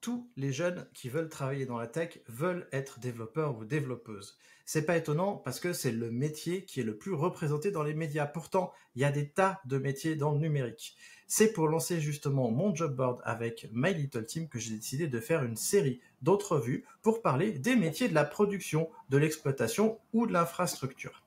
tous les jeunes qui veulent travailler dans la tech veulent être développeurs ou développeuses. C'est pas étonnant parce que c'est le métier qui est le plus représenté dans les médias. Pourtant, il y a des tas de métiers dans le numérique. C'est pour lancer justement mon job board avec My Little Team que j'ai décidé de faire une série d'entrevues pour parler des métiers de la production, de l'exploitation ou de l'infrastructure.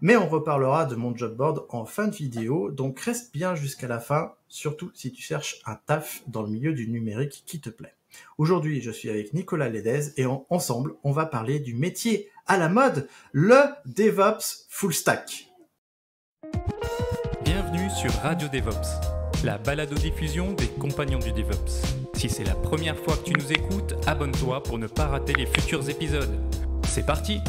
Mais on reparlera de mon job board en fin de vidéo, donc reste bien jusqu'à la fin, surtout si tu cherches un taf dans le milieu du numérique qui te plaît. Aujourd'hui, je suis avec Nicolas Ledez et ensemble, on va parler du métier à la mode, le DevOps Full Stack. Bienvenue sur Radio DevOps, la balado-diffusion des compagnons du DevOps. Si c'est la première fois que tu nous écoutes, abonne-toi pour ne pas rater les futurs épisodes. C'est parti!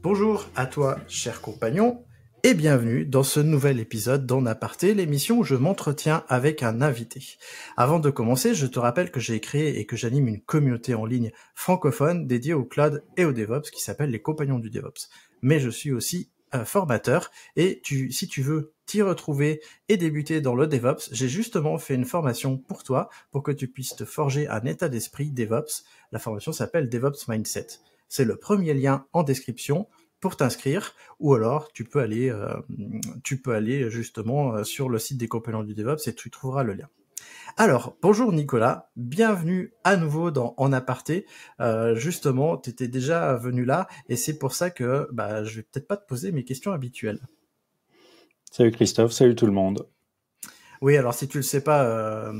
Bonjour à toi, cher compagnon, et bienvenue dans ce nouvel épisode d'En Aparté, l'émission où je m'entretiens avec un invité. Avant de commencer, je te rappelle que j'ai créé et que j'anime une communauté en ligne francophone dédiée au cloud et au DevOps qui s'appelle les Compagnons du DevOps. Mais je suis aussi un formateur et si tu veux t'y retrouver et débuter dans le DevOps, j'ai justement fait une formation pour toi pour que tu puisses te forger un état d'esprit DevOps. La formation s'appelle DevOps Mindset. C'est le premier lien en description pour t'inscrire, ou alors tu peux aller, euh, tu peux aller euh, justement euh, sur le site des compagnons du DevOps et tu trouveras le lien. Alors, bonjour Nicolas, bienvenue à nouveau dans En aparté. justement, tu étais déjà venu là et c'est pour ça que bah, je vais peut-être pas te poser mes questions habituelles. Salut Christophe, salut tout le monde. Oui, alors si tu le sais pas, euh,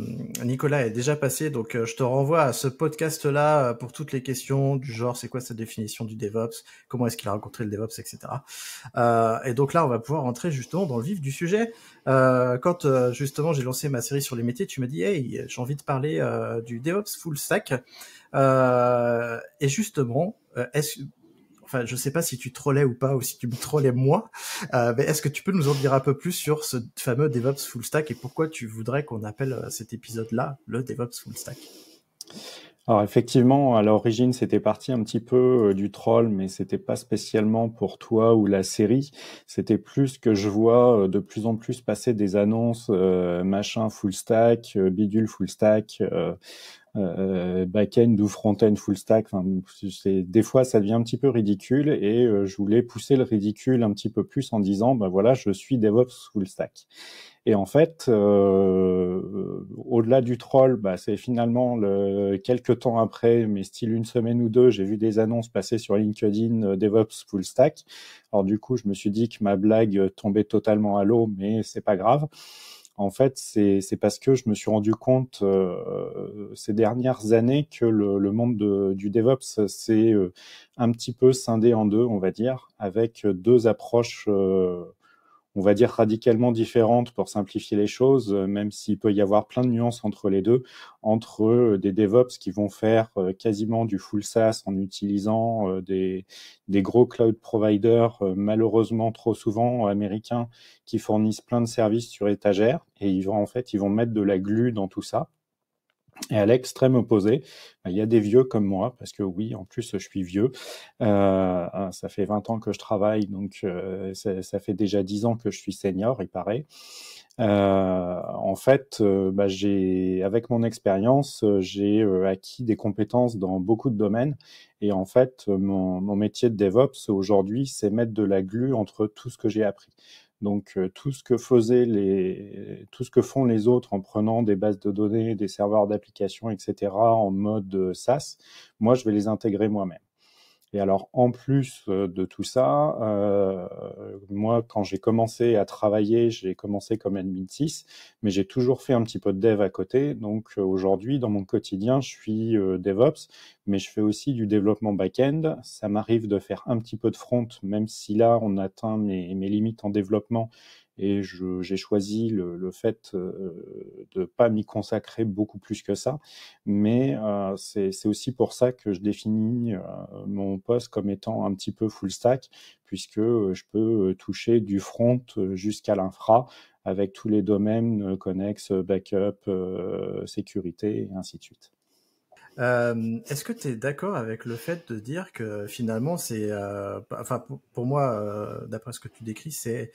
Nicolas est déjà passé, donc euh, je te renvoie à ce podcast-là euh, pour toutes les questions du genre, c'est quoi sa définition du DevOps, comment est-ce qu'il a rencontré le DevOps, etc. et donc là, on va pouvoir entrer justement dans le vif du sujet. quand justement j'ai lancé ma série sur les métiers, tu m'as dit, hey, j'ai envie de parler du DevOps full stack. et justement, est-ce enfin, je sais pas si tu trollais ou pas, ou si tu me trollais moi. Euh, mais est-ce que tu peux nous en dire un peu plus sur ce fameux DevOps full stack et pourquoi tu voudrais qu'on appelle euh, cet épisode-là le DevOps full stack alors effectivement, à l'origine, c'était parti un petit peu euh, du troll, mais c'était pas spécialement pour toi ou la série. C'était plus que je vois de plus en plus passer des annonces machin full stack, bidule full stack euh, back-end ou front-end, full stack. des fois, ça devient un petit peu ridicule et euh, je voulais pousser le ridicule un petit peu plus en disant, ben voilà, je suis DevOps full stack. Et en fait, euh, au-delà du troll, bah, c'est finalement le, quelques temps après, mais style une semaine ou deux, j'ai vu des annonces passer sur LinkedIn euh, DevOps full stack. Alors du coup, je me suis dit que ma blague tombait totalement à l'eau, mais c'est pas grave en fait, c'est parce que je me suis rendu compte euh, ces dernières années que le, monde du DevOps s'est euh, un petit peu scindé en deux, on va dire, avec deux approches euh, on va dire, radicalement différentes pour simplifier les choses, euh, même s'il peut y avoir plein de nuances entre les deux, entre euh, des DevOps qui vont faire euh, quasiment du full SaaS en utilisant des, gros cloud providers, malheureusement trop souvent américains, qui fournissent plein de services sur étagère, et ils vont en fait, ils vont mettre de la glu dans tout ça. Et à l'extrême opposé, ben, il y a des vieux comme moi, parce que oui, en plus, je suis vieux. Euh, hein, ça fait 20 ans que je travaille, donc euh, ça, fait déjà 10 ans que je suis senior, il paraît. Euh, en fait, ben, j'ai, avec mon expérience, j'ai acquis des compétences dans beaucoup de domaines. Et en fait, mon, mon métier de DevOps aujourd'hui, c'est mettre de la glue entre tout ce que j'ai appris. Donc euh, tout ce que faisaient les, tout ce que font les autres en prenant des bases de données, des serveurs d'applications, etc. en mode euh, SaaS, moi je vais les intégrer moi-même. Et alors, en plus euh, de tout ça, euh, moi, quand j'ai commencé à travailler, j'ai commencé comme admin 6, mais j'ai toujours fait un petit peu de dev à côté. Donc, euh, aujourd'hui, dans mon quotidien, je suis DevOps, mais je fais aussi du développement back-end. Ça m'arrive de faire un petit peu de front, même si là, on atteint mes, mes limites en développement et j'ai choisi le, fait euh, de pas m'y consacrer beaucoup plus que ça. Mais euh, c'est aussi pour ça que je définis euh, mon poste comme étant un petit peu full stack, puisque je peux toucher du front jusqu'à l'infra avec tous les domaines connexes, backup, sécurité et ainsi de suite. Est-ce que tu es d'accord avec le fait de dire que finalement, c'est, enfin, pour moi, d'après ce que tu décris, c'est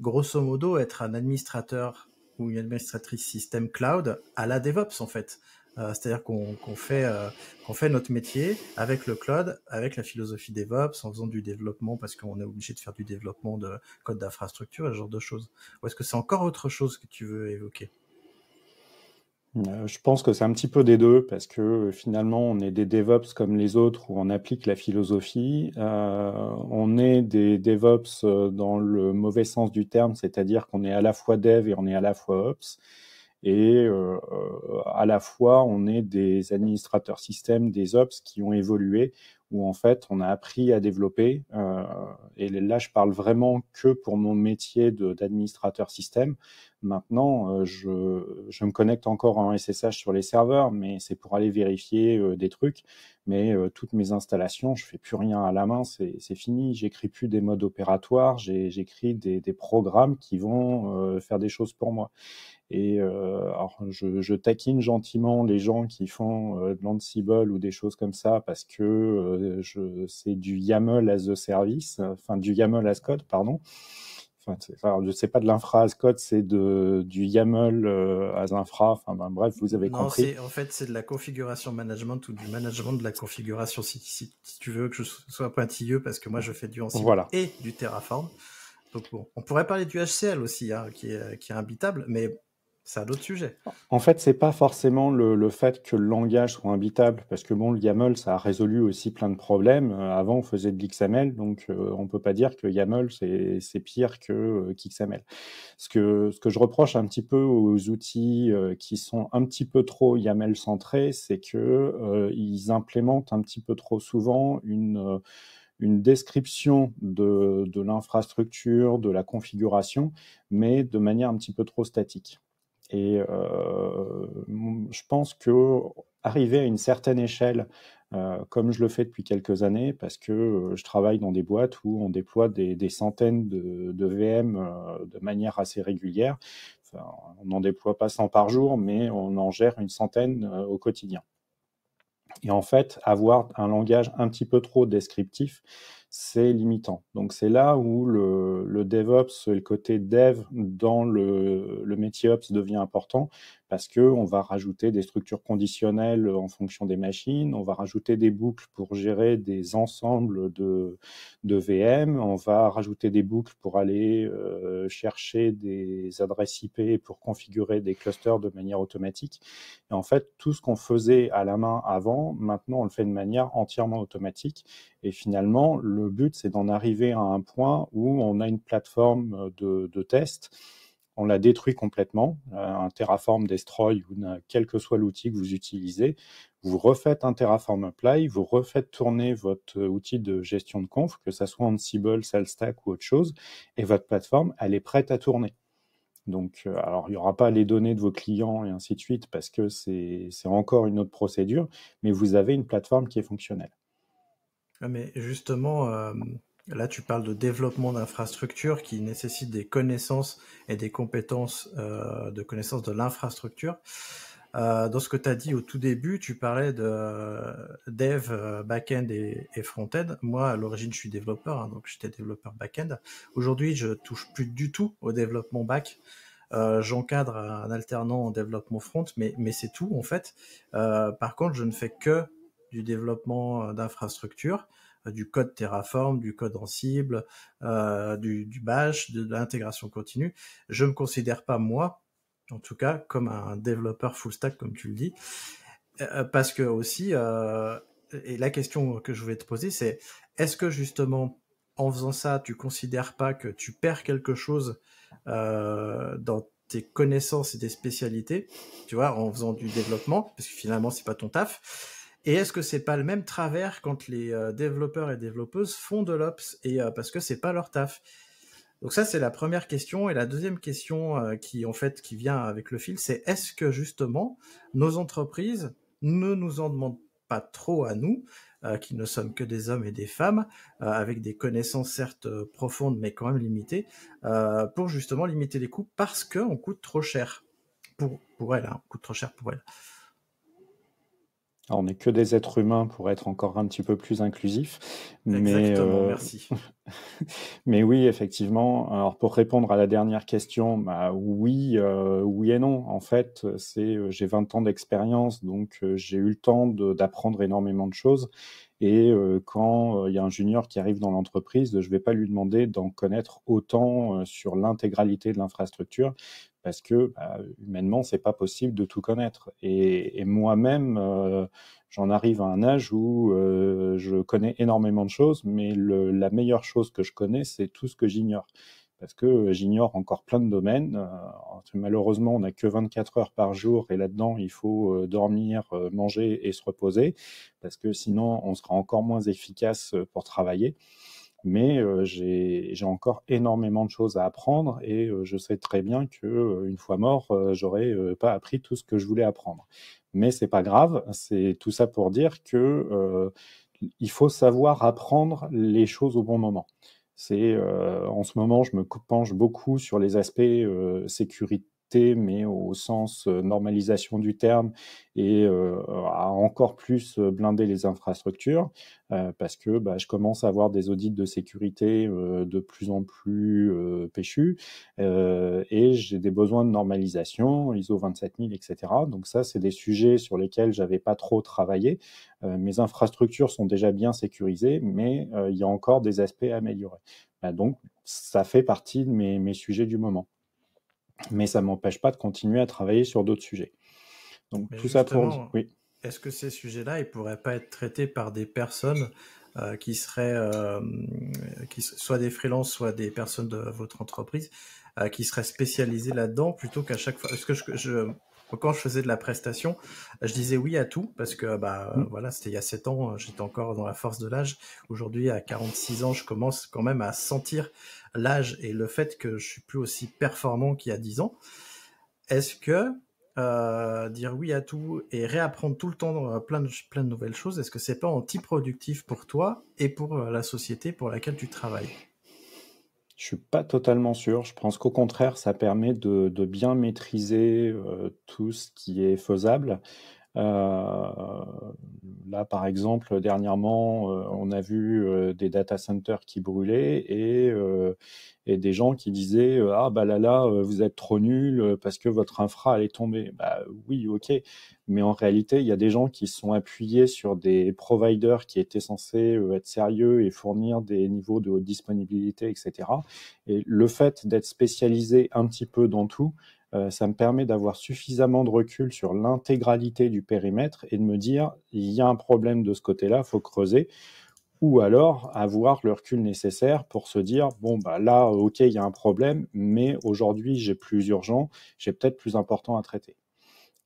grosso modo, être un administrateur ou une administratrice système cloud à la DevOps en fait. Euh, c'est-à-dire qu'on fait, euh, qu'on fait notre métier avec le cloud, avec la philosophie DevOps, en faisant du développement parce qu'on est obligé de faire du développement de code d'infrastructure, ce genre de choses. Ou est-ce que c'est encore autre chose que tu veux évoquer euh, je pense que c'est un petit peu des deux parce que euh, finalement on est des DevOps comme les autres où on applique la philosophie. Euh, on est des DevOps euh, dans le mauvais sens du terme, c'est-à-dire qu'on est à la fois Dev et on est à la fois Ops. Et euh, à la fois on est des administrateurs système, des Ops qui ont évolué où en fait on a appris à développer, euh, et là je parle vraiment que pour mon métier d'administrateur système, maintenant euh, je, je, me connecte encore en SSH sur les serveurs, mais c'est pour aller vérifier euh, des trucs, mais toutes mes installations, je fais plus rien à la main, c'est fini, j'écris plus des modes opératoires, j'écris des, des, programmes qui vont faire des choses pour moi. Et alors je, taquine gentiment les gens qui font euh, de l'Ansible ou des choses comme ça parce que euh, je, c'est du YAML as a service, enfin du YAML as code, pardon. Enfin, alors, je sais pas de l'infra as code, c'est de, du YAML euh, as infra. Enfin, ben, bref, vous avez compris. En fait, c'est de la configuration management ou du management de la configuration. Si, tu veux que je sois pointilleux, parce que moi, je fais du Ansible et du Terraform. Donc bon, on pourrait parler du HCL aussi, hein, qui, est, qui est imbitable, mais c'est à d'autres sujets. En fait, c'est pas forcément le, fait que le langage soit imbitable, parce que bon, le YAML, ça a résolu aussi plein de problèmes. Euh, avant, on faisait de l'XML, donc on euh, on peut pas dire que YAML, c'est pire que euh, XML. Ce que, je reproche un petit peu aux outils qui sont un petit peu trop YAML centrés, c'est que ils implémentent un petit peu trop souvent une description de l'infrastructure, de la configuration, mais de manière un petit peu trop statique. Et euh, je pense que arriver à une certaine échelle, euh, comme je le fais depuis quelques années, parce que euh, je travaille dans des boîtes où on déploie des, centaines de, VM de manière assez régulière. on n'en déploie pas 100 par jour, mais on en gère une centaine au quotidien. Et en fait, avoir un langage un petit peu trop descriptif, c'est limitant. Donc c'est là où le, DevOps et le côté dev dans le, le métier Ops devient important, parce que on va rajouter des structures conditionnelles en fonction des machines, on va rajouter des boucles pour gérer des ensembles de, VM, on va rajouter des boucles pour aller euh, chercher des adresses IP pour configurer des clusters de manière automatique. Et en fait, tout ce qu'on faisait à la main avant, maintenant on le fait de manière entièrement automatique. Et finalement, le but, c'est d'en arriver à un point où on a une plateforme de, de test on la détruit complètement. Euh, un Terraform Destroy ou quel que soit l'outil que vous utilisez, vous refaites un Terraform Apply, vous refaites tourner votre euh, outil de gestion de conf, que ça soit Ansible, Stack ou autre chose, et votre plateforme, elle est prête à tourner. Donc, euh, alors, il n'y aura pas les données de vos clients et ainsi de suite parce que c'est encore une autre procédure, mais vous avez une plateforme qui est fonctionnelle. Ah, mais justement, Là, tu parles de développement d'infrastructures qui nécessite des connaissances et des compétences euh, de connaissances de l'infrastructure. Euh, dans ce que tu as dit au tout début, tu parlais de dev, euh, back-end et, front-end. Moi, à l'origine, je suis développeur, hein, donc j'étais développeur back-end. Aujourd'hui, je touche plus du tout au développement back. J'encadre un alternant en développement front, mais, mais c'est tout en fait. par contre, je ne fais que du développement d'infrastructures. Euh, du code Terraform, du code en cible, euh, du, du, bash, de, l'intégration continue. Je me considère pas moi, en tout cas, comme un développeur full stack, comme tu le dis, euh, parce que aussi, et la question que je voulais te poser, c'est est-ce que justement en faisant ça, tu considères pas que tu perds quelque chose dans tes connaissances et tes spécialités, tu vois, en faisant du développement, parce que finalement c'est pas ton taf. Et est-ce que c'est pas le même travers quand les euh, développeurs et développeuses font de l'ops et euh, parce que c'est pas leur taf Donc ça c'est la première question et la deuxième question euh, qui en fait qui vient avec le fil, c'est est-ce que justement nos entreprises ne nous en demandent pas trop à nous qui ne sommes que des hommes et des femmes avec des connaissances certes profondes mais quand même limitées pour justement limiter les coûts parce qu'on coûte trop cher pour pour hein, on coûte trop cher pour elles on n'est que des êtres humains pour être encore un petit peu plus inclusif. mais, euh, merci. mais oui, effectivement. Alors, pour répondre à la dernière question, bah, oui, euh, oui et non. En fait, c'est euh, j'ai 20 ans d'expérience, donc j'ai eu le temps d'apprendre énormément de choses. Et quand il y a un junior qui arrive dans l'entreprise, je ne vais pas lui demander d'en connaître autant sur l'intégralité de l'infrastructure, parce que bah, humainement c'est pas possible de tout connaître. Et, moi-même, euh, j'en arrive à un âge où euh, je connais énormément de choses, mais la meilleure chose que je connais, c'est tout ce que j'ignore. Parce que euh, j'ignore encore plein de domaines. malheureusement, on n'a que 24 heures par jour et là-dedans, il faut dormir, manger et se reposer. Parce que sinon, on sera encore moins efficace pour travailler mais euh, j'ai encore énormément de choses à apprendre et euh, je sais très bien que euh, une fois mort, j'aurais pas appris tout ce que je voulais apprendre. Mais c'est pas grave, c'est tout ça pour dire que il faut savoir apprendre les choses au bon moment. C'est en ce moment, je me penche beaucoup sur les aspects sécurité mais au sens euh, normalisation du terme, et euh, à encore plus euh, blinder les infrastructures, parce que bah, je commence à avoir des audits de sécurité de plus en plus péchus, et j'ai des besoins de normalisation, ISO 27000, etc. Donc ça, c'est des sujets sur lesquels j'avais pas trop travaillé. mes infrastructures sont déjà bien sécurisées, mais il y a encore des aspects à améliorer. Bah, donc, ça fait partie de mes sujets du moment mais ça ne m'empêche pas de continuer à travailler sur d'autres sujets. Donc tout ça pour... Est-ce que ces sujets-là, ils ne pourraient pas être traités par des personnes euh, qui seraient euh, qui, soit des freelances, soit des personnes de votre entreprise, euh, qui seraient spécialisées là-dedans plutôt qu'à chaque fois... Est-ce que je, quand je faisais de la prestation, je disais oui à tout parce que bah, mm. voilà, c'était il y a 7 ans, euh, j'étais encore dans la force de l'âge. Aujourd'hui à 46 ans, je commence quand même à sentir l'âge et le fait que je suis plus aussi performant qu'il y a 10 ans. Est-ce que euh, dire oui à tout et réapprendre tout le temps euh, plein de, de nouvelles choses, est-ce que c'est pas antiproductif pour toi et pour la société pour laquelle tu travailles je suis pas totalement sûr. Je pense qu'au contraire, ça permet de, bien maîtriser euh, tout ce qui est faisable. Euh, là, par exemple, dernièrement, euh, on a vu euh, des data centers qui brûlaient et, et des gens qui disaient Ah, bah là, là, vous êtes trop nuls parce que votre infra allait tomber. Bah oui, ok. Mais en réalité, il y a des gens qui sont appuyés sur des providers qui étaient censés être sérieux et fournir des niveaux de haute disponibilité, etc. Et le fait d'être spécialisé un petit peu dans tout, euh, ça me permet d'avoir suffisamment de recul sur l'intégralité du périmètre et de me dire, il y a un problème de ce côté-là, faut creuser ou alors avoir le recul nécessaire pour se dire bon bah là ok il y a un problème mais aujourd'hui j'ai plus urgent j'ai peut-être plus important à traiter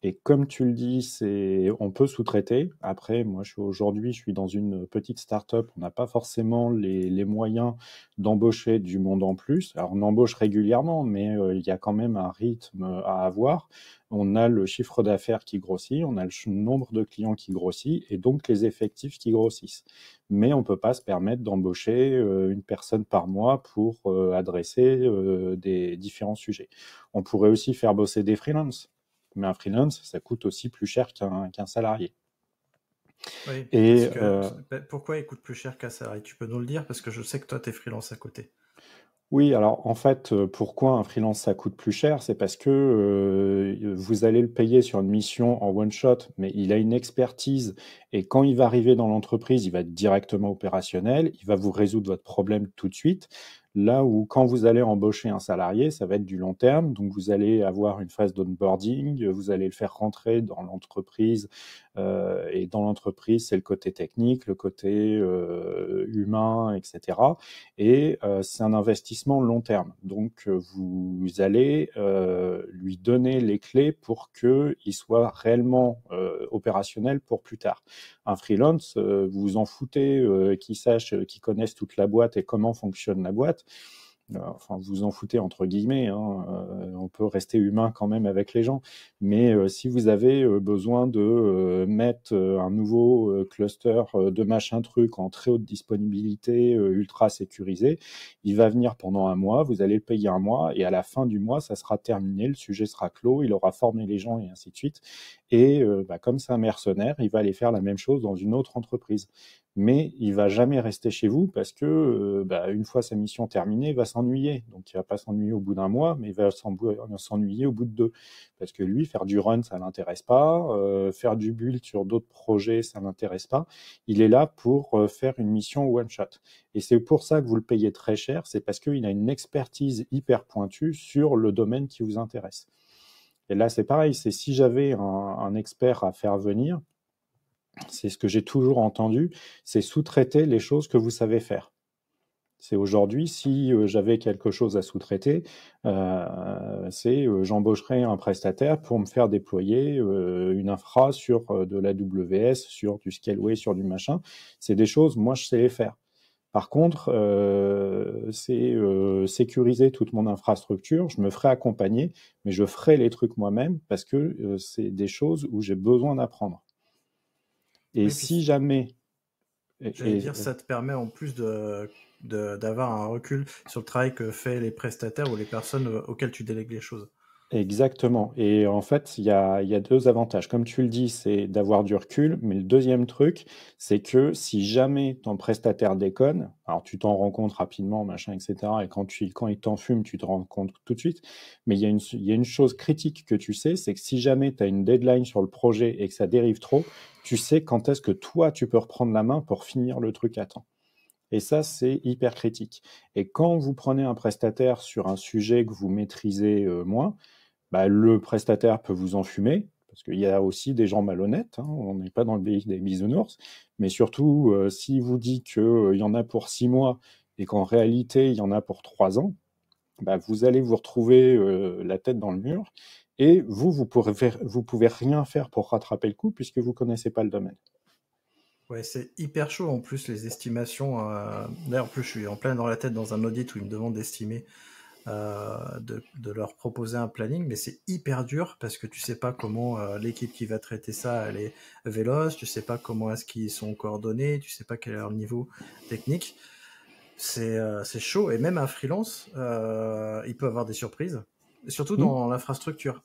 et comme tu le dis, c'est on peut sous-traiter. Après, moi, aujourd'hui, je suis dans une petite start-up. On n'a pas forcément les, les moyens d'embaucher du monde en plus. Alors, on embauche régulièrement, mais euh, il y a quand même un rythme à avoir. On a le chiffre d'affaires qui grossit, on a le nombre de clients qui grossit et donc les effectifs qui grossissent. Mais on ne peut pas se permettre d'embaucher euh, une personne par mois pour euh, adresser des différents sujets. On pourrait aussi faire bosser des freelances mais un freelance, ça coûte aussi plus cher qu'un salarié. et euh, pourquoi il coûte plus cher qu'un salarié Tu peux nous le dire parce que je sais que toi, tu es freelance à côté. Oui, alors en fait, euh, pourquoi un freelance ça coûte plus cher C'est parce que euh, vous allez le payer sur une mission en one shot, mais il a une expertise et quand il va arriver dans l'entreprise, il va être directement opérationnel, il va vous résoudre votre problème tout de suite. Là où quand vous allez embaucher un salarié, ça va être du long terme, donc vous allez avoir une phase d'onboarding, vous allez le faire rentrer dans l'entreprise, euh, et dans l'entreprise, c'est le côté technique, le côté euh, humain, etc. Et euh, c'est un investissement long terme, donc vous allez lui donner les clés pour il soit réellement opérationnel pour plus tard. Un freelance, vous vous en foutez, qu'il sache, qu'il connaisse toute la boîte et comment fonctionne la boîte. Bah, enfin vous en foutez entre guillemets, hein, euh, on peut rester humain quand même avec les gens, mais euh, si vous avez euh, besoin de mettre un nouveau cluster de machin truc en très haute disponibilité, ultra sécurisé, il va venir pendant un mois, vous allez le payer un mois, et à la fin du mois, ça sera terminé, le sujet sera clos, il aura formé les gens et ainsi de suite, et bah, comme c'est un mercenaire, il va aller faire la même chose dans une autre entreprise mais il va jamais rester chez vous parce que euh, bah, une fois sa mission terminée, il va s'ennuyer. Donc il va pas s'ennuyer au bout d'un mois, mais il va s'ennuyer au bout de deux, parce que lui faire du run ça l'intéresse pas, euh, faire du build sur d'autres projets ça l'intéresse pas. Il est là pour euh, faire une mission one shot. Et c'est pour ça que vous le payez très cher, c'est parce qu'il a une expertise hyper pointue sur le domaine qui vous intéresse. Et là c'est pareil, c'est si j'avais un expert à faire venir c'est ce que j'ai toujours entendu, c'est sous-traiter les choses que vous savez faire. C'est aujourd'hui, si euh, j'avais quelque chose à sous-traiter, euh, c'est j'embaucherai j'embaucherais un prestataire pour me faire déployer euh, une infra sur de la WS, sur du Scaleway, sur du machin. C'est des choses, moi, je sais les faire. Par contre, c'est sécuriser toute mon infrastructure, je me ferai accompagner, mais je ferai les trucs moi-même parce que c'est des choses où j'ai besoin d'apprendre. Et si jamais. J'allais dire, ça te permet en plus de d'avoir un recul sur le travail que font les prestataires ou les personnes euh, auxquelles tu délègues les choses. Exactement. Et en fait, il y a, deux avantages. Comme tu le dis, c'est d'avoir du recul. Mais le deuxième truc, c'est que si jamais ton prestataire déconne, alors tu t'en rends compte rapidement, machin, etc. Et quand, il t'en il t'enfume, tu te rends compte tout de suite. Mais il y a une, chose critique que tu sais, c'est que si jamais tu as une deadline sur le projet et que ça dérive trop, tu sais quand est-ce que toi, tu peux reprendre la main pour finir le truc à temps. Et ça, c'est hyper critique. Et quand vous prenez un prestataire sur un sujet que vous maîtrisez euh, moins, bah, le prestataire peut vous enfumer, parce qu'il y a aussi des gens malhonnêtes, hein, on n'est pas dans le pays des bisounours, mais surtout, euh, s'il vous dit qu'il euh, y en a pour six mois et qu'en réalité, il y en a pour trois ans, bah, vous allez vous retrouver euh, la tête dans le mur et vous, vous ne vous pouvez rien faire pour rattraper le coup puisque vous connaissez pas le domaine. Ouais, c'est hyper chaud en plus les estimations. D'ailleurs, en plus, je suis en plein dans la tête dans un audit où ils me demandent d'estimer euh, de, leur proposer un planning, mais c'est hyper dur parce que tu sais pas comment euh, l'équipe qui va traiter ça elle est véloce, tu sais pas comment est-ce qu'ils sont coordonnés, tu sais pas quel est leur niveau technique. C'est euh, chaud et même un freelance, il peut avoir des surprises, surtout mmh. dans l'infrastructure.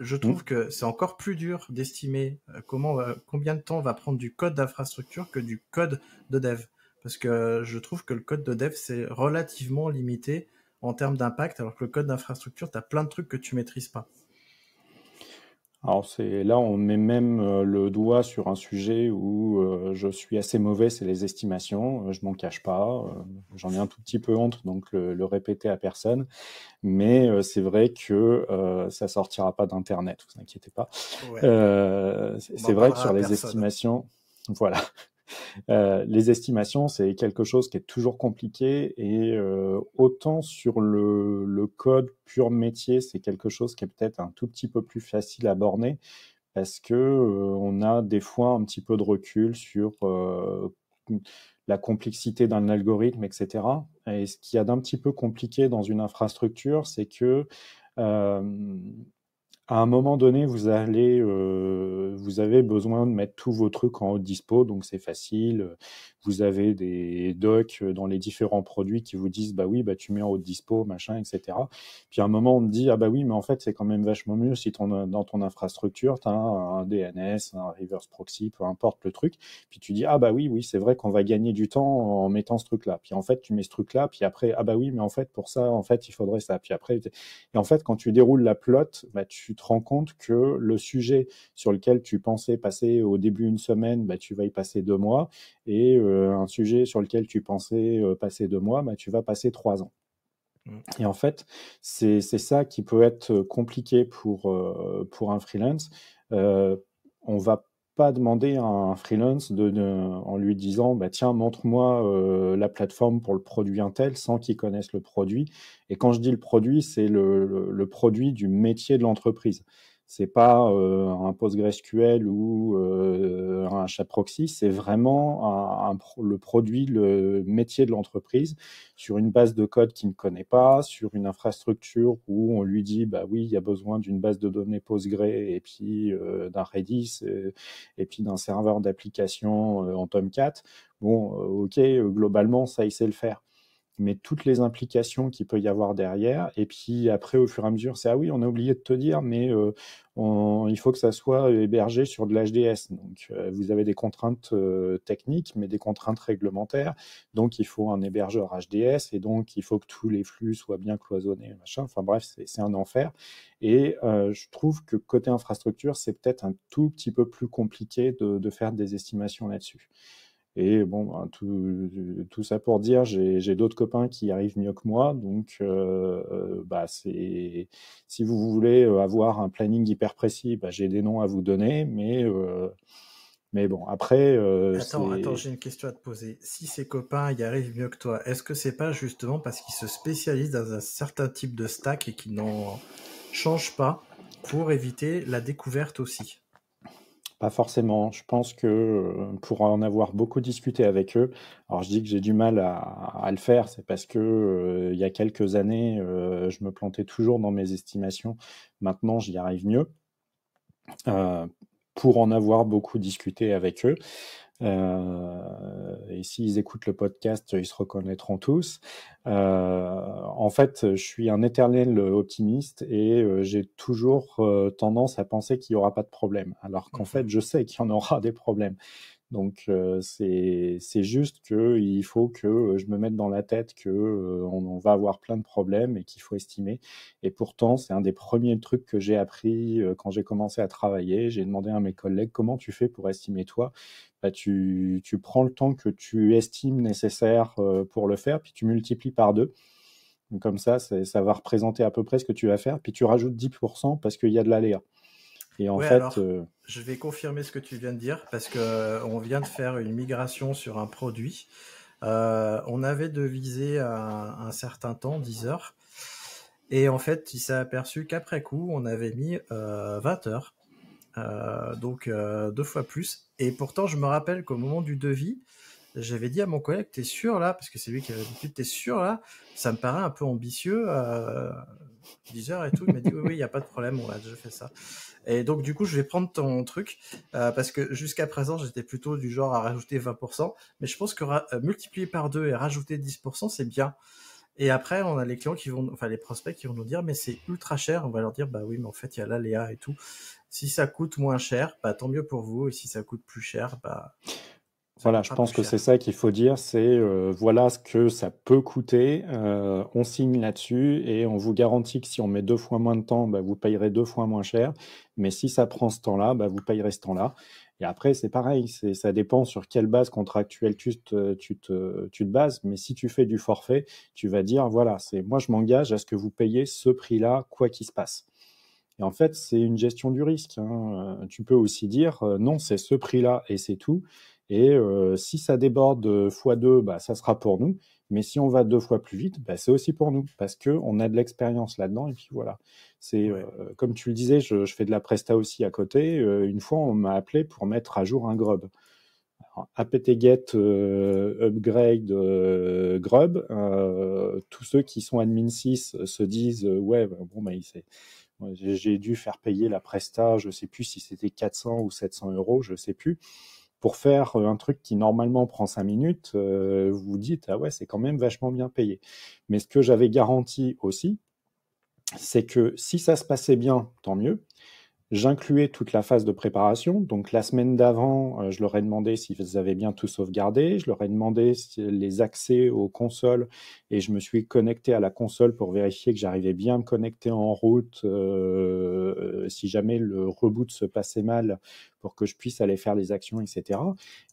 Je trouve mmh. que c'est encore plus dur d'estimer combien de temps va prendre du code d'infrastructure que du code de dev. Parce que je trouve que le code de dev, c'est relativement limité en termes d'impact, alors que le code d'infrastructure, tu as plein de trucs que tu maîtrises pas. Alors c'est là on met même euh, le doigt sur un sujet où euh, je suis assez mauvais, c'est les estimations. Euh, je m'en cache pas, j'en ai un tout petit peu honte, donc le, répéter à personne. Mais c'est vrai que ça sortira pas d'internet, vous inquiétez pas. c'est vrai que sur les estimations, voilà. Euh, les estimations, c'est quelque chose qui est toujours compliqué et euh, autant sur le, code pur métier, c'est quelque chose qui est peut-être un tout petit peu plus facile à borner parce que euh, on a des fois un petit peu de recul sur la complexité d'un algorithme, etc. Et ce qu'il y a d'un petit peu compliqué dans une infrastructure, c'est que à un moment donné, vous allez, euh, vous avez besoin de mettre tous vos trucs en haute dispo, donc c'est facile. Vous avez des docs euh, dans les différents produits qui vous disent, bah oui, bah tu mets en haute dispo, machin, etc. Puis à un moment, on me dit, ah bah oui, mais en fait, c'est quand même vachement mieux si ton, euh, dans ton infrastructure, tu as un, DNS, un reverse proxy, peu importe le truc. Puis tu dis, ah bah oui, oui, c'est vrai qu'on va gagner du temps en mettant ce truc-là. Puis en fait, tu mets ce truc-là, puis après, ah bah oui, mais en fait, pour ça, en fait, il faudrait ça. Puis après, et en fait, quand tu déroules la plotte, bah tu te rends compte que le sujet sur lequel tu pensais passer au début une semaine, bah, tu vas y passer deux mois, et euh, un sujet sur lequel tu pensais euh, passer deux mois, bah, tu vas passer trois ans. Mmh. Et en fait, c'est ça qui peut être euh, compliqué pour, pour un freelance. on va demander à un freelance de, en lui disant bah, Tiens, montre-moi euh, la plateforme pour le produit Intel sans qu'il connaisse le produit. Et quand je dis le produit, c'est le produit du métier de l'entreprise c'est pas euh, un PostgreSQL ou euh, un chat proxy, c'est vraiment le produit, le métier de l'entreprise sur une base de code qu'il ne connaît pas, sur une infrastructure où on lui dit bah oui, il y a besoin d'une base de données Postgre et puis euh, d'un Redis et, puis d'un serveur d'application en Tomcat. Bon, ok, globalement ça il sait le faire mais toutes les implications qu'il peut y avoir derrière. Et puis après, au fur et à mesure, c'est ah oui, on a oublié de te dire, mais euh, on, il faut que ça soit hébergé sur de l'HDS. Donc euh, vous avez des contraintes euh, techniques, mais des contraintes réglementaires. Donc il faut un hébergeur HDS et donc il faut que tous les flux soient bien cloisonnés. Machin. Enfin bref, c'est un enfer. Et je trouve que côté infrastructure, c'est peut-être un tout petit peu plus compliqué de, de faire des estimations là-dessus. Et bon, ben, tout, ça pour dire, j'ai d'autres copains qui arrivent mieux que moi. Donc, euh, euh, bah, si vous voulez euh, avoir un planning hyper précis, bah, j'ai des noms à vous donner. Mais, mais bon, après. attends, attends j'ai une question à te poser. Si ces copains y arrivent mieux que toi, est-ce que c'est pas justement parce qu'ils se spécialisent dans un certain type de stack et qu'ils n'en changent pas pour éviter la découverte aussi pas forcément. Je pense que euh, pour en avoir beaucoup discuté avec eux, alors je dis que j'ai du mal à, le faire, c'est parce que euh, il y a quelques années, euh, je me plantais toujours dans mes estimations. Maintenant, j'y arrive mieux. pour en avoir beaucoup discuté avec eux, euh, et s'ils écoutent le podcast, ils se reconnaîtront tous. Euh, en fait, je suis un éternel euh, optimiste et euh, j'ai toujours euh, tendance à penser qu'il n'y aura pas de problème, alors qu'en mmh fait, je sais qu'il y en aura des problèmes. Donc c'est juste qu'il faut que je me mette dans la tête qu'on on, va avoir plein de problèmes et qu'il faut estimer. Et pourtant, c'est un des premiers trucs que j'ai appris quand j'ai commencé à travailler. J'ai demandé à mes collègues comment tu fais pour estimer toi. Bah, tu, prends le temps que tu estimes nécessaire pour le faire, puis tu multiplies par deux. comme ça, ça va représenter à peu près ce que tu vas faire, puis tu rajoutes 10% parce qu'il y a de l'aléa. Euh, je vais confirmer ce que tu viens de dire parce que euh, on vient de faire une migration sur un produit. Euh, on avait devisé un, certain temps, 10 heures, et en fait, il s'est aperçu qu'après coup, on avait mis 20 heures, donc deux fois plus. Et pourtant, je me rappelle qu'au moment du devis, j'avais dit à mon collègue, t'es sûr là, parce que c'est lui qui avait dit, t'es sûr là, ça me paraît un peu ambitieux heures et tout. Il m'a dit, oui, oui, il n'y a pas de problème, on a déjà fait ça. Et donc, du coup, je vais prendre ton truc, euh, parce que jusqu'à présent, j'étais plutôt du genre à rajouter 20%, mais je pense que euh, multiplier par deux et rajouter 10%, c'est bien. Et après, on a les clients qui vont, enfin les prospects qui vont nous dire, mais c'est ultra cher. On va leur dire, bah oui, mais en fait, il y a l'aléa et tout. Si ça coûte moins cher, bah tant mieux pour vous. Et si ça coûte plus cher, bah voilà, je ah, pense bah, que c'est ça qu'il faut dire, c'est euh, voilà ce que ça peut coûter, euh, on signe là-dessus et on vous garantit que si on met deux fois moins de temps, bah, vous payerez deux fois moins cher, mais si ça prend ce temps-là, bah, vous payerez ce temps-là. Et après, c'est pareil, ça dépend sur quelle base contractuelle tu te, tu, te, bases, mais si tu fais du forfait, tu vas dire, voilà, c'est moi je m'engage à ce que vous payez ce prix-là, quoi qu'il se passe. Et en fait, c'est une gestion du risque. Hein. Euh, tu peux aussi dire, non, c'est ce prix-là et c'est tout. Et si ça déborde x2, bah, ça sera pour nous. Mais si on va deux fois plus vite, bah, c'est aussi pour nous, parce qu'on a de l'expérience là-dedans. Et puis voilà, c'est comme tu le disais, je, je, fais de la presta aussi à côté. une fois, on m'a appelé pour mettre à jour un grub. Alors, apt-get, upgrade, grub, tous ceux qui sont admin 6 se disent Ouais, bah, bon, bah, j'ai dû faire payer la presta, je ne sais plus si c'était 400 ou 700 euros, je ne sais plus pour faire euh, un truc qui normalement prend 5 minutes, euh, vous vous dites, ah ouais, c'est quand même vachement bien payé. Mais ce que j'avais garanti aussi, c'est que si ça se passait bien, tant mieux. J'incluais toute la phase de préparation. Donc la semaine d'avant, euh, je leur ai demandé s'ils avaient bien tout sauvegardé. Je leur ai demandé les accès aux consoles et je me suis connecté à la console pour vérifier que j'arrivais bien à me connecter en route euh, si jamais le reboot se passait mal pour que je puisse aller faire les actions, etc.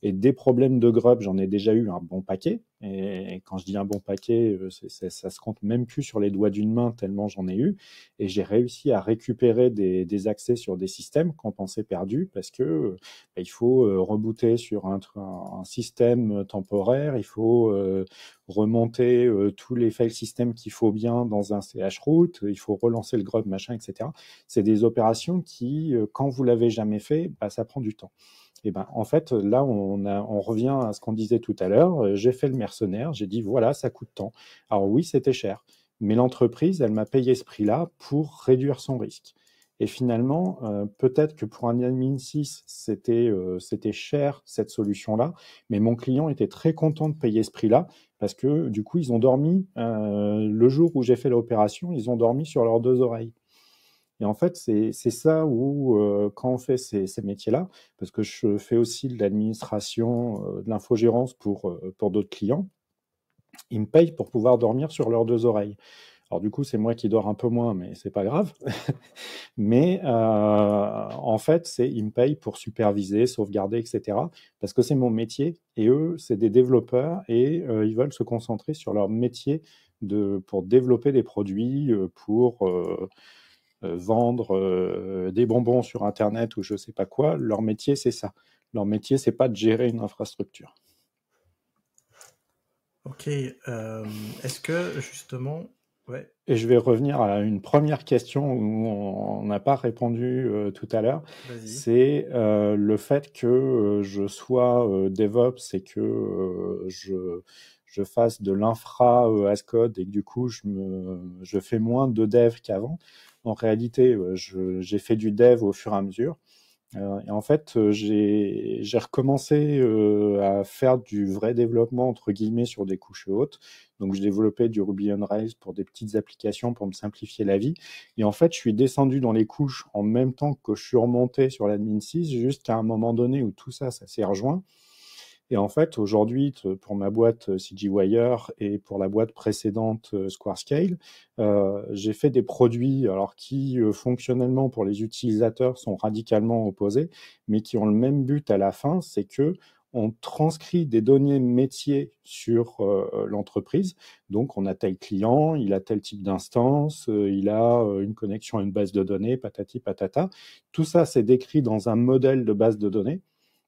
Et des problèmes de grub, j'en ai déjà eu un bon paquet. Et quand je dis un bon paquet, euh, ça se compte même plus sur les doigts d'une main tellement j'en ai eu. Et j'ai réussi à récupérer des, des accès sur des systèmes qu'on pensait perdus parce que bah, il faut euh, rebooter sur un, système euh, temporaire, il faut euh, remonter tous les file systems qu'il faut bien dans un CH route, il faut relancer le grub, machin, etc. C'est des opérations qui, quand vous l'avez jamais fait, bah, ça prend du temps. Et ben, en fait, là, on, revient à ce qu'on disait tout à l'heure. J'ai fait le mercenaire, j'ai dit voilà, ça coûte temps Alors oui, c'était cher, mais l'entreprise, elle m'a payé ce prix-là pour réduire son risque. Et finalement, euh, peut-être que pour un admin 6, c'était euh, c'était cher cette solution-là, mais mon client était très content de payer ce prix-là parce que du coup, ils ont dormi euh, le jour où j'ai fait l'opération, ils ont dormi sur leurs deux oreilles. Et en fait, c'est ça où, quand on fait ces, ces métiers-là, parce que je fais aussi de l'administration, de l'infogérance pour, pour d'autres clients, ils me payent pour pouvoir dormir sur leurs deux oreilles. Alors du coup, c'est moi qui dors un peu moins, mais c'est pas grave. mais euh, en fait, c'est ils me payent pour superviser, sauvegarder, etc. Parce que c'est mon métier. Et eux, c'est des développeurs et euh, ils veulent se concentrer sur leur métier de pour développer des produits, euh, pour vendre des bonbons sur Internet ou je sais pas quoi. Leur métier, c'est ça. Leur métier, c'est pas de gérer une infrastructure. Ok. Est-ce que justement, et je vais revenir à une première question où on n'a pas répondu euh, tout à l'heure. C'est euh, le fait que euh, je sois DevOps et que je, je, fasse de l'infra as code et que du coup je, je fais moins de dev qu'avant. En réalité, j'ai fait du dev au fur et à mesure. Euh, et en fait, euh, j'ai recommencé euh, à faire du vrai développement, entre guillemets, sur des couches hautes. Donc, je développais du Ruby on Rails pour des petites applications pour me simplifier la vie. Et en fait, je suis descendu dans les couches en même temps que je suis remonté sur l'admin 6, jusqu'à un moment donné où tout ça, ça s'est rejoint. Et en fait, aujourd'hui, pour ma boîte euh, CGWire et pour la boîte précédente euh, SquareScale, euh, j'ai fait des produits alors qui euh, fonctionnellement pour les utilisateurs sont radicalement opposés, mais qui ont le même but à la fin, c'est que on transcrit des données métiers sur l'entreprise. Donc, on a tel client, il a tel type d'instance, il a une connexion à une base de données, patati patata. Tout ça, c'est décrit dans un modèle de base de données.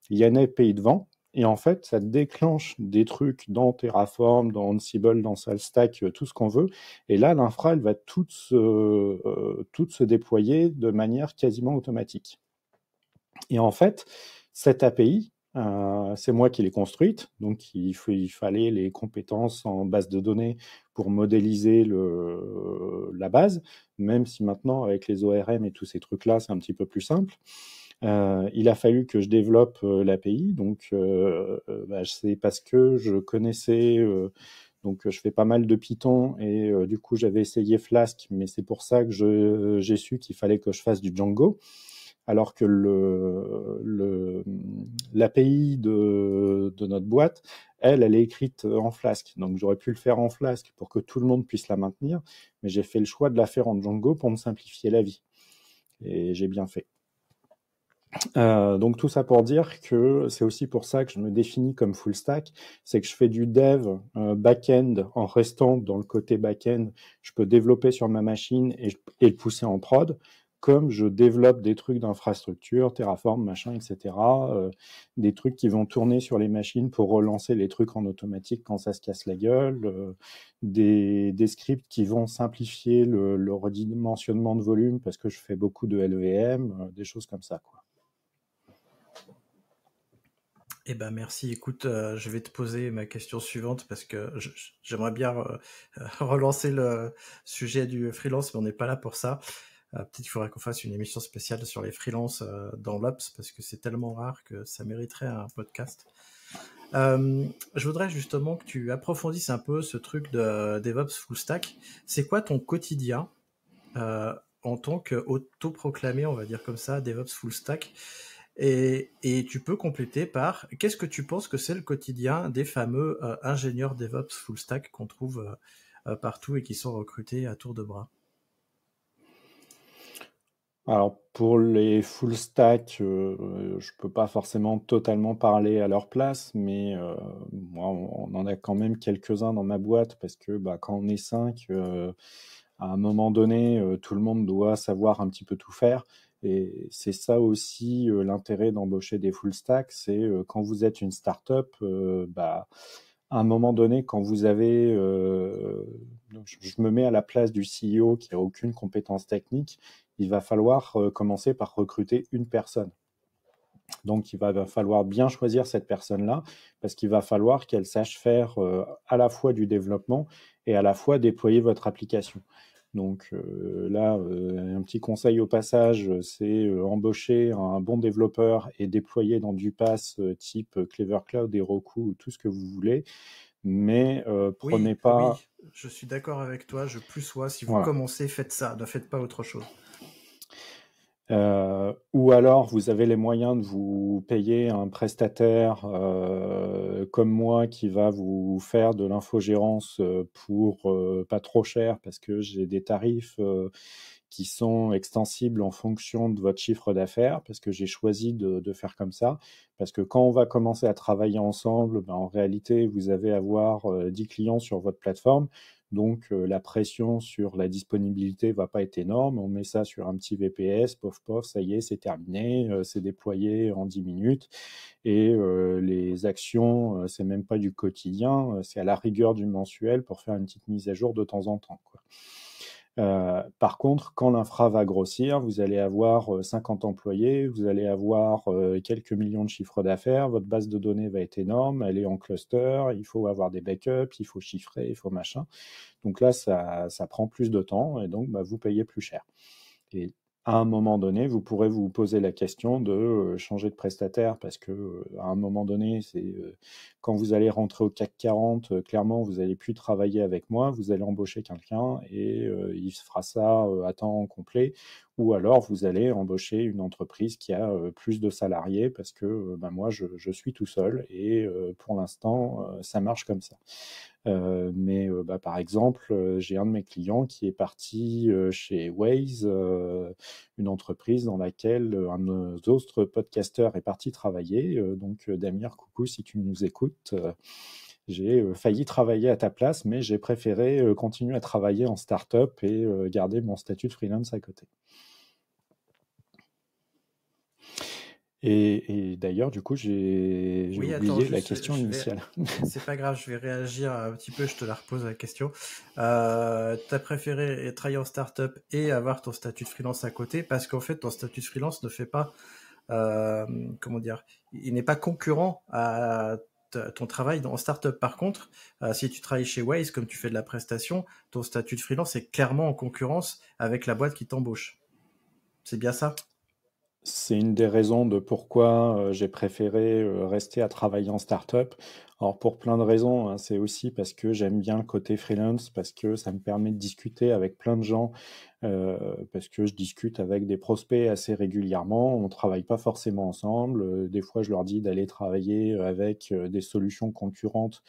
Il y a Pays de Vent, et en fait, ça déclenche des trucs dans Terraform, dans Ansible, dans SaltStack, euh, tout ce qu'on veut. Et là, l'infra, elle va toute se, euh, se déployer de manière quasiment automatique. Et en fait, cette API, euh, c'est moi qui l'ai construite, donc il, il, fallait les compétences en base de données pour modéliser la base, même si maintenant avec les ORM et tous ces trucs-là, c'est un petit peu plus simple. Euh, il a fallu que je développe euh, l'API, donc euh, bah, c'est parce que je connaissais, donc je fais pas mal de Python et du coup j'avais essayé Flask, mais c'est pour ça que j'ai su qu'il fallait que je fasse du Django alors que l'API le, de, de, notre boîte, elle, elle est écrite en Flask. Donc j'aurais pu le faire en Flask pour que tout le monde puisse la maintenir, mais j'ai fait le choix de la faire en Django pour me simplifier la vie. Et j'ai bien fait. Euh, donc tout ça pour dire que c'est aussi pour ça que je me définis comme full stack, c'est que je fais du dev euh, back-end en restant dans le côté back-end. Je peux développer sur ma machine et, le pousser en prod, comme je développe des trucs d'infrastructure, Terraform, machin, etc. Euh, des trucs qui vont tourner sur les machines pour relancer les trucs en automatique quand ça se casse la gueule, des, des, scripts qui vont simplifier le, le, redimensionnement de volume parce que je fais beaucoup de LVM, e des choses comme ça, quoi. Eh ben merci. Écoute, euh, je vais te poser ma question suivante parce que j'aimerais bien euh, euh, relancer le sujet du freelance, mais on n'est pas là pour ça. Peut-être qu'il faudrait qu'on fasse une émission spéciale sur les freelances dans l'ops parce que c'est tellement rare que ça mériterait un podcast. je voudrais justement que tu approfondisses un peu ce truc de DevOps full stack. C'est quoi ton quotidien en tant qu'autoproclamé, on va dire comme ça, DevOps full stack et, tu peux compléter par qu'est-ce que tu penses que c'est le quotidien des fameux euh, ingénieurs DevOps full stack qu'on trouve euh, euh, partout et qui sont recrutés à tour de bras Alors pour les full stack, je ne peux pas forcément totalement parler à leur place, mais on, en a quand même quelques-uns dans ma boîte parce que bah, quand on est cinq, à un moment donné, tout le monde doit savoir un petit peu tout faire. Et c'est ça aussi euh, l'intérêt d'embaucher des full stack, c'est euh, quand vous êtes une startup, euh, bah, à un moment donné, quand vous avez, je, me mets à la place du CEO qui a aucune compétence technique, il va falloir commencer par recruter une personne. Donc, il va falloir bien choisir cette personne-là parce qu'il va falloir qu'elle sache faire à la fois du développement et à la fois déployer votre application. Donc euh, là, euh, un petit conseil au passage, euh, c'est embaucher un bon développeur et déployer dans du pass type Clever Cloud, roku tout ce que vous voulez. Mais prenez pas. Oui, je suis d'accord avec toi, je plus sois. Si vous commencez, faites ça, ne faites pas autre chose. Euh, ou alors, vous avez les moyens de vous payer un prestataire euh, comme moi qui va vous faire de l'infogérance euh, pour euh, pas trop cher parce que j'ai des tarifs qui sont extensibles en fonction de votre chiffre d'affaires parce que j'ai choisi de, faire comme ça. Parce que quand on va commencer à travailler ensemble, ben en réalité, vous avez avoir 10 clients sur votre plateforme. Donc euh, la pression sur la disponibilité va pas être énorme. On met ça sur un petit VPS, pof pof, ça y est, c'est terminé, euh, c'est déployé en 10 minutes. Et euh, les actions, c'est même pas du quotidien, c'est à la rigueur du mensuel pour faire une petite mise à jour de temps en temps. Euh, par contre, quand l'infra va grossir, vous allez avoir 50 euh, employés, vous allez avoir euh, quelques millions de chiffres d'affaires, votre base de données va être énorme, elle est en cluster, il faut avoir des backups, il faut chiffrer, il faut machin. Donc là, ça, prend plus de temps et donc bah, vous payez plus cher. Et à un moment donné, vous pourrez vous poser la question de euh, changer de prestataire parce que euh, à un moment donné, c'est euh, quand vous allez rentrer au CAC 40, clairement, vous n'allez plus travailler avec moi, vous allez embaucher quelqu'un et il se fera ça à temps complet ou alors vous allez embaucher une entreprise qui a euh, plus de salariés parce que ben moi je, suis tout seul et euh, pour l'instant ça marche comme ça. mais bah, par exemple, j'ai un de mes clients qui est parti chez Waze, une entreprise dans laquelle un de nos autres est parti travailler. donc Damien, coucou si tu nous écoutes. j'ai failli travailler à ta place, mais j'ai préféré continuer à travailler en start-up et garder mon statut de freelance à côté. Et, d'ailleurs, du coup, j'ai oublié la question initiale. C'est pas grave, je vais réagir un petit peu, je te la repose la question. Euh, T'as préféré travailler en start-up et avoir ton statut de freelance à côté parce qu'en fait, ton statut de freelance ne fait pas, euh, comment dire, il n'est pas concurrent à ton travail en start-up. Par contre, euh, si tu travailles chez Waze, comme tu fais de la prestation, ton statut de freelance est clairement en concurrence avec la boîte qui t'embauche. C'est bien ça c'est une des raisons de pourquoi, euh, j'ai préféré, euh, rester à travailler en start-up. Alors pour plein de raisons, hein, c'est aussi parce que j'aime bien le côté freelance, parce que ça me permet de discuter avec plein de gens, euh, parce que je discute avec des prospects assez régulièrement. On ne travaille pas forcément ensemble, des fois je leur dis d'aller travailler, avec, des solutions concurrentes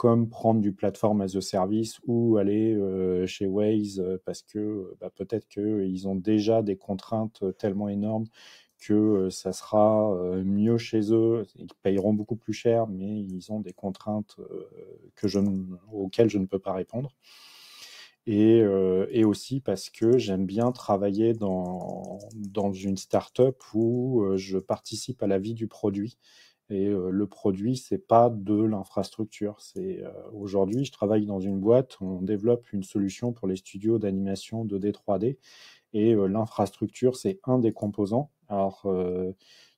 comme prendre du platform as a service ou aller euh, chez Waze euh, parce que euh, bah, peut-être qu'ils ont déjà des contraintes tellement énormes que ça sera mieux chez eux. Ils paieront beaucoup plus cher, mais ils ont des contraintes auxquelles je ne peux pas répondre. Et, aussi parce que j'aime bien travailler dans, dans une startup up où je participe à la vie du produit et euh, le produit, c'est pas de l'infrastructure. C'est euh, aujourd'hui, je travaille dans une boîte, on développe une solution pour les studios d'animation 2D 3D, et euh, l'infrastructure, c'est un des composants. Alors,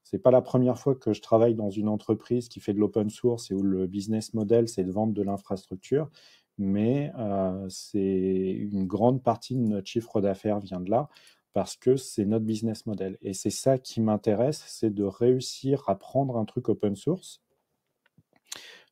c'est pas la première fois que je travaille dans une entreprise qui fait de l'open source et où le business model, c'est de vendre de l'infrastructure, mais c'est une grande partie de notre chiffre d'affaires vient de là parce que c'est notre business model. Et c'est ça qui m'intéresse, c'est de réussir à prendre un truc open source,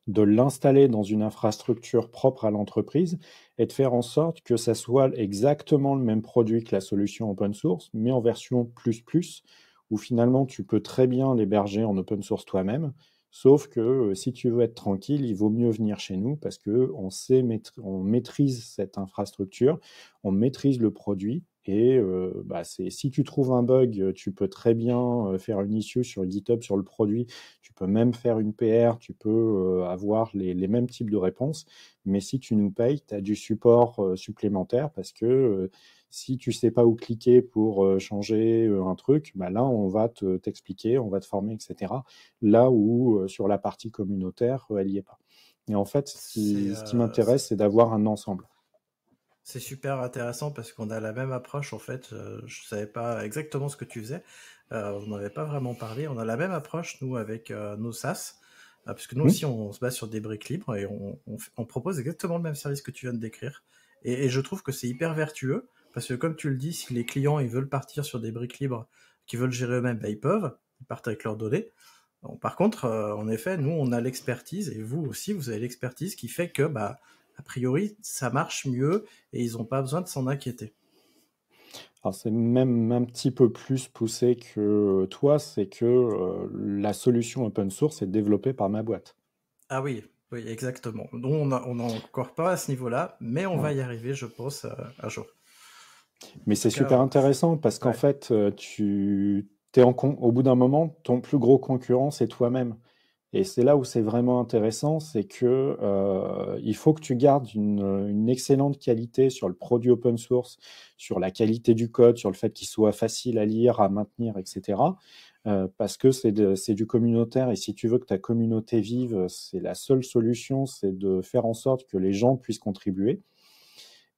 de l'installer dans une infrastructure propre à l'entreprise et de faire en sorte que ça soit exactement le même produit que la solution open source, mais en version plus plus, où finalement tu peux très bien l'héberger en open source toi-même. Sauf que euh, si tu veux être tranquille, il vaut mieux venir chez nous parce que on sait on maîtrise cette infrastructure, on maîtrise le produit et euh, bah, c'est si tu trouves un bug, tu peux très bien faire une issue sur GitHub sur le produit. Tu peux même faire une PR. Tu peux avoir les, les, mêmes types de réponses. Mais si tu nous payes, tu as du support supplémentaire parce que si tu sais pas où cliquer pour changer un truc, bah là on va te, t'expliquer, on va te former, etc. Là où sur la partie communautaire, elle y est pas. Et en fait, ce qui m'intéresse, c'est d'avoir un ensemble. C'est super intéressant parce qu'on a la même approche en fait. Euh, je ne savais pas exactement ce que tu faisais. Euh, on n'avait pas vraiment parlé. On a la même approche nous avec euh, nos SaaS euh, parce que nous mmh. aussi on, se base sur des briques libres et on, propose exactement le même service que tu viens de décrire. Et, je trouve que c'est hyper vertueux parce que comme tu le dis, si les clients ils veulent partir sur des briques libres, qu'ils veulent gérer eux-mêmes, bah, ils peuvent. Ils partent avec leurs données. par contre, en effet, nous on a l'expertise et vous aussi vous avez l'expertise qui fait que bah a priori, ça marche mieux et ils n'ont pas besoin de s'en inquiéter. Alors c'est même un petit peu plus poussé que toi, c'est que euh, la solution open source est développée par ma boîte. Ah oui, oui, exactement. Donc on n'a encore pas à ce niveau-là, mais on va y arriver, je pense, euh, un jour. Mais c'est super intéressant parce qu'en fait, euh, tu es en au bout d'un moment, ton plus gros concurrent, c'est toi-même. Et c'est là où c'est vraiment intéressant, c'est que euh, il faut que tu gardes une, une, excellente qualité sur le produit open source, sur la qualité du code, sur le fait qu'il soit facile à lire, à maintenir, etc. Euh, parce que c'est du communautaire et si tu veux que ta communauté vive, c'est la seule solution, c'est de faire en sorte que les gens puissent contribuer.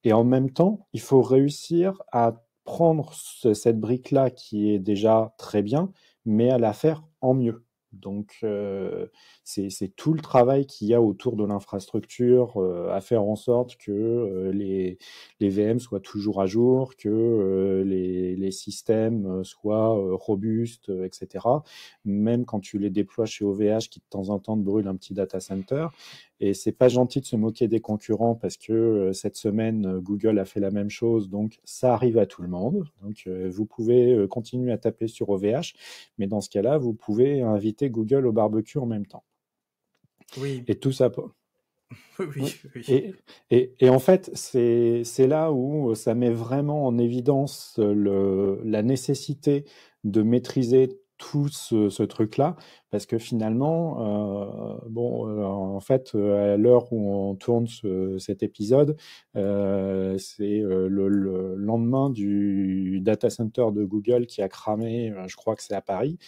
Et en même temps, il faut réussir à prendre cette brique-là qui est déjà très bien, mais à la faire en mieux. Donc, euh, c'est tout le travail qu'il y a autour de l'infrastructure euh, à faire en sorte que euh, les, les, VM soient toujours à jour, que les, les, systèmes soient robustes, etc. Même quand tu les déploies chez OVH, qui de temps en temps brûle un petit data center. Et c'est pas gentil de se moquer des concurrents parce que cette semaine, Google a fait la même chose. Donc, ça arrive à tout le monde. Donc, vous pouvez continuer à taper sur OVH, mais dans ce cas-là, vous pouvez inviter Google au barbecue en même temps. Oui. Et tout ça. Oui, oui. Et, et, en fait, c'est là où ça met vraiment en évidence le, la nécessité de maîtriser tout ce, truc-là, parce que finalement, euh, bon, en fait, euh, à l'heure où on tourne cet épisode, euh, c'est le, lendemain du data center de Google qui a cramé, je crois que c'est à Paris,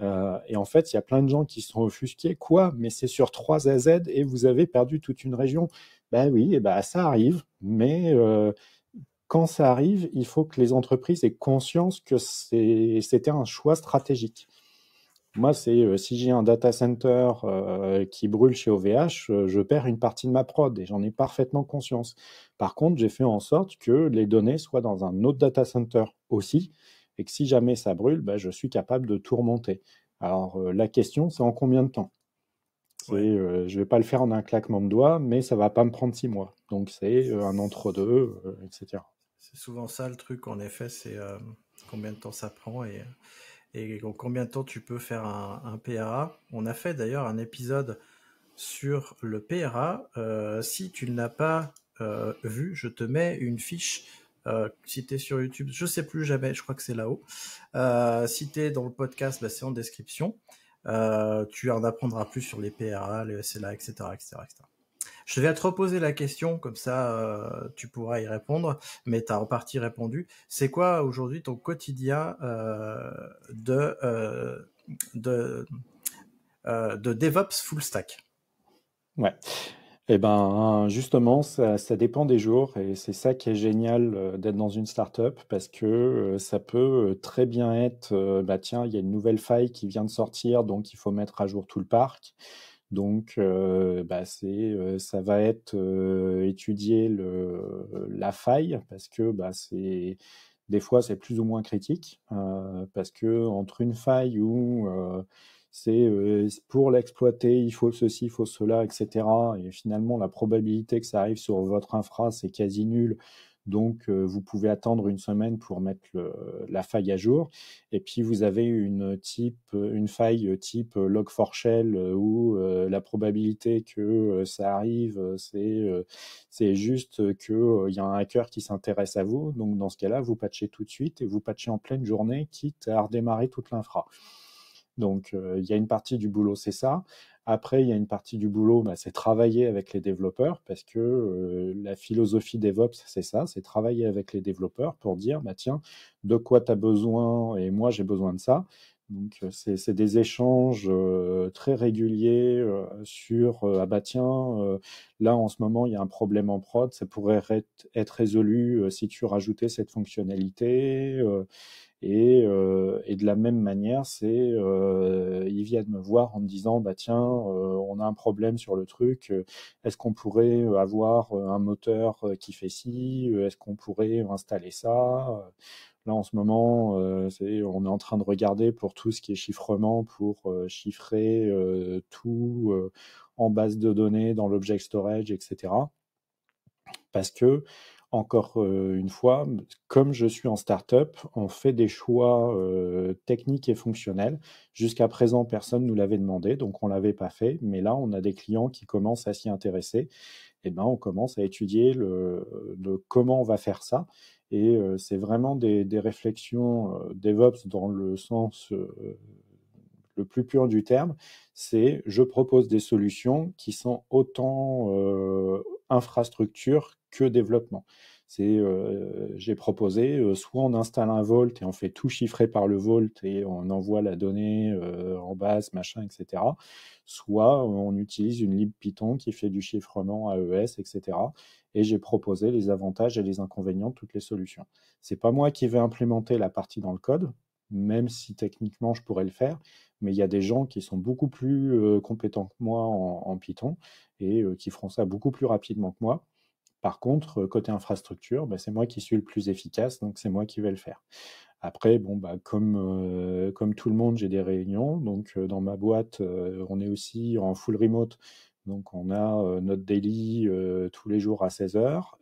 et en fait, il y a plein de gens qui sont offusqués, quoi, mais c'est sur 3 AZ et vous avez perdu toute une région. Ben oui, et ben ça arrive, mais quand ça arrive, il faut que les entreprises aient conscience que c'était un choix stratégique. Moi, c'est euh, si j'ai un data center euh, qui brûle chez OVH, euh, je perds une partie de ma prod et j'en ai parfaitement conscience. Par contre, j'ai fait en sorte que les données soient dans un autre data center aussi et que si jamais ça brûle, bah, je suis capable de tout remonter. Alors, la question, c'est en combien de temps Je ne vais pas le faire en un claquement de doigts, mais ça ne va pas me prendre six mois. Donc, c'est un entre-deux, etc. C'est souvent ça le truc, en effet, c'est euh, combien de temps ça prend et, combien de temps tu peux faire un, PRA. On a fait d'ailleurs un épisode sur le PRA. Euh, si tu ne l'as pas euh, vu, je te mets une fiche. si sur YouTube, je ne sais plus jamais, je crois que c'est là-haut. si tu dans le podcast, bah, c'est en description. tu en apprendras plus sur les PRA, les SLA, etc. etc., etc. Je vais te reposer la question, comme ça euh, tu pourras y répondre, mais tu as en partie répondu. C'est quoi aujourd'hui ton quotidien euh, euh, de, DevOps full stack Ouais. Eh ben, justement, ça, dépend des jours et c'est ça qui est génial d'être dans une startup parce que ça peut très bien être, bah tiens, il y a une nouvelle faille qui vient de sortir, donc il faut mettre à jour tout le parc. Donc, bah, ça va être étudier la faille parce que bah, des fois c'est plus ou moins critique parce que entre une faille où c'est pour l'exploiter il faut ceci, il faut cela, etc. Et finalement la probabilité que ça arrive sur votre infra c'est quasi nul. Donc, euh, vous pouvez attendre une semaine pour mettre la faille à jour. Et puis, vous avez une, euh, une faille type euh, log4shell où la probabilité que ça arrive, c'est juste qu'il y a un hacker qui s'intéresse à vous. Donc, dans ce cas-là, vous patchez tout de suite et vous patchez en pleine journée, quitte à redémarrer toute l'infra. Donc, il y a une partie du boulot, c'est ça. Après, il y a une partie du boulot, bah, c'est travailler avec les développeurs, parce que euh, la philosophie DevOps, c'est ça, c'est travailler avec les développeurs pour dire, bah, tiens, de quoi tu as besoin et moi j'ai besoin de ça. Donc, euh, c'est des échanges euh, très réguliers sur ah bah tiens, là en ce moment il y a un problème en prod, ça pourrait être résolu si tu rajoutais cette fonctionnalité. Euh, et, de la même manière, c'est euh, vient de me voir en me disant bah tiens, euh, on a un problème sur le truc. Euh, est-ce qu'on pourrait avoir un moteur qui fait ci Est-ce qu'on pourrait installer ça Là, en ce moment, on est en train de regarder pour tout ce qui est chiffrement, pour chiffrer tout en base de données, dans l'object storage, etc. Parce que encore euh, une fois, comme je suis en startup, on fait des choix euh, techniques et fonctionnels. Jusqu'à présent, personne ne nous l'avait demandé, donc on ne l'avait pas fait. Mais là, on a des clients qui commencent à s'y intéresser. Et eh ben, on commence à étudier le, le comment on va faire ça. Et euh, c'est vraiment des, réflexions DevOps dans le sens le plus pur du terme. C'est je propose des solutions qui sont autant infrastructure que développement. C'est, euh, j'ai proposé, euh, soit on installe un volt et on fait tout chiffrer par le volt et on envoie la donnée euh, en base, machin, etc. Soit on utilise une lib Python qui fait du chiffrement AES, etc. Et j'ai proposé les avantages et les inconvénients de toutes les solutions. C'est pas moi qui vais implémenter la partie dans le code, même si techniquement je pourrais le faire. Mais il y a des gens qui sont beaucoup plus compétents que moi en, Python et qui feront ça beaucoup plus rapidement que moi. Par contre, côté infrastructure, bah, c'est moi qui suis le plus efficace, donc c'est moi qui vais le faire. Après, bon, bah, comme, comme tout le monde, j'ai des réunions. Donc, dans ma boîte, on est aussi en full remote. Donc, on a notre daily tous les jours à 16 heures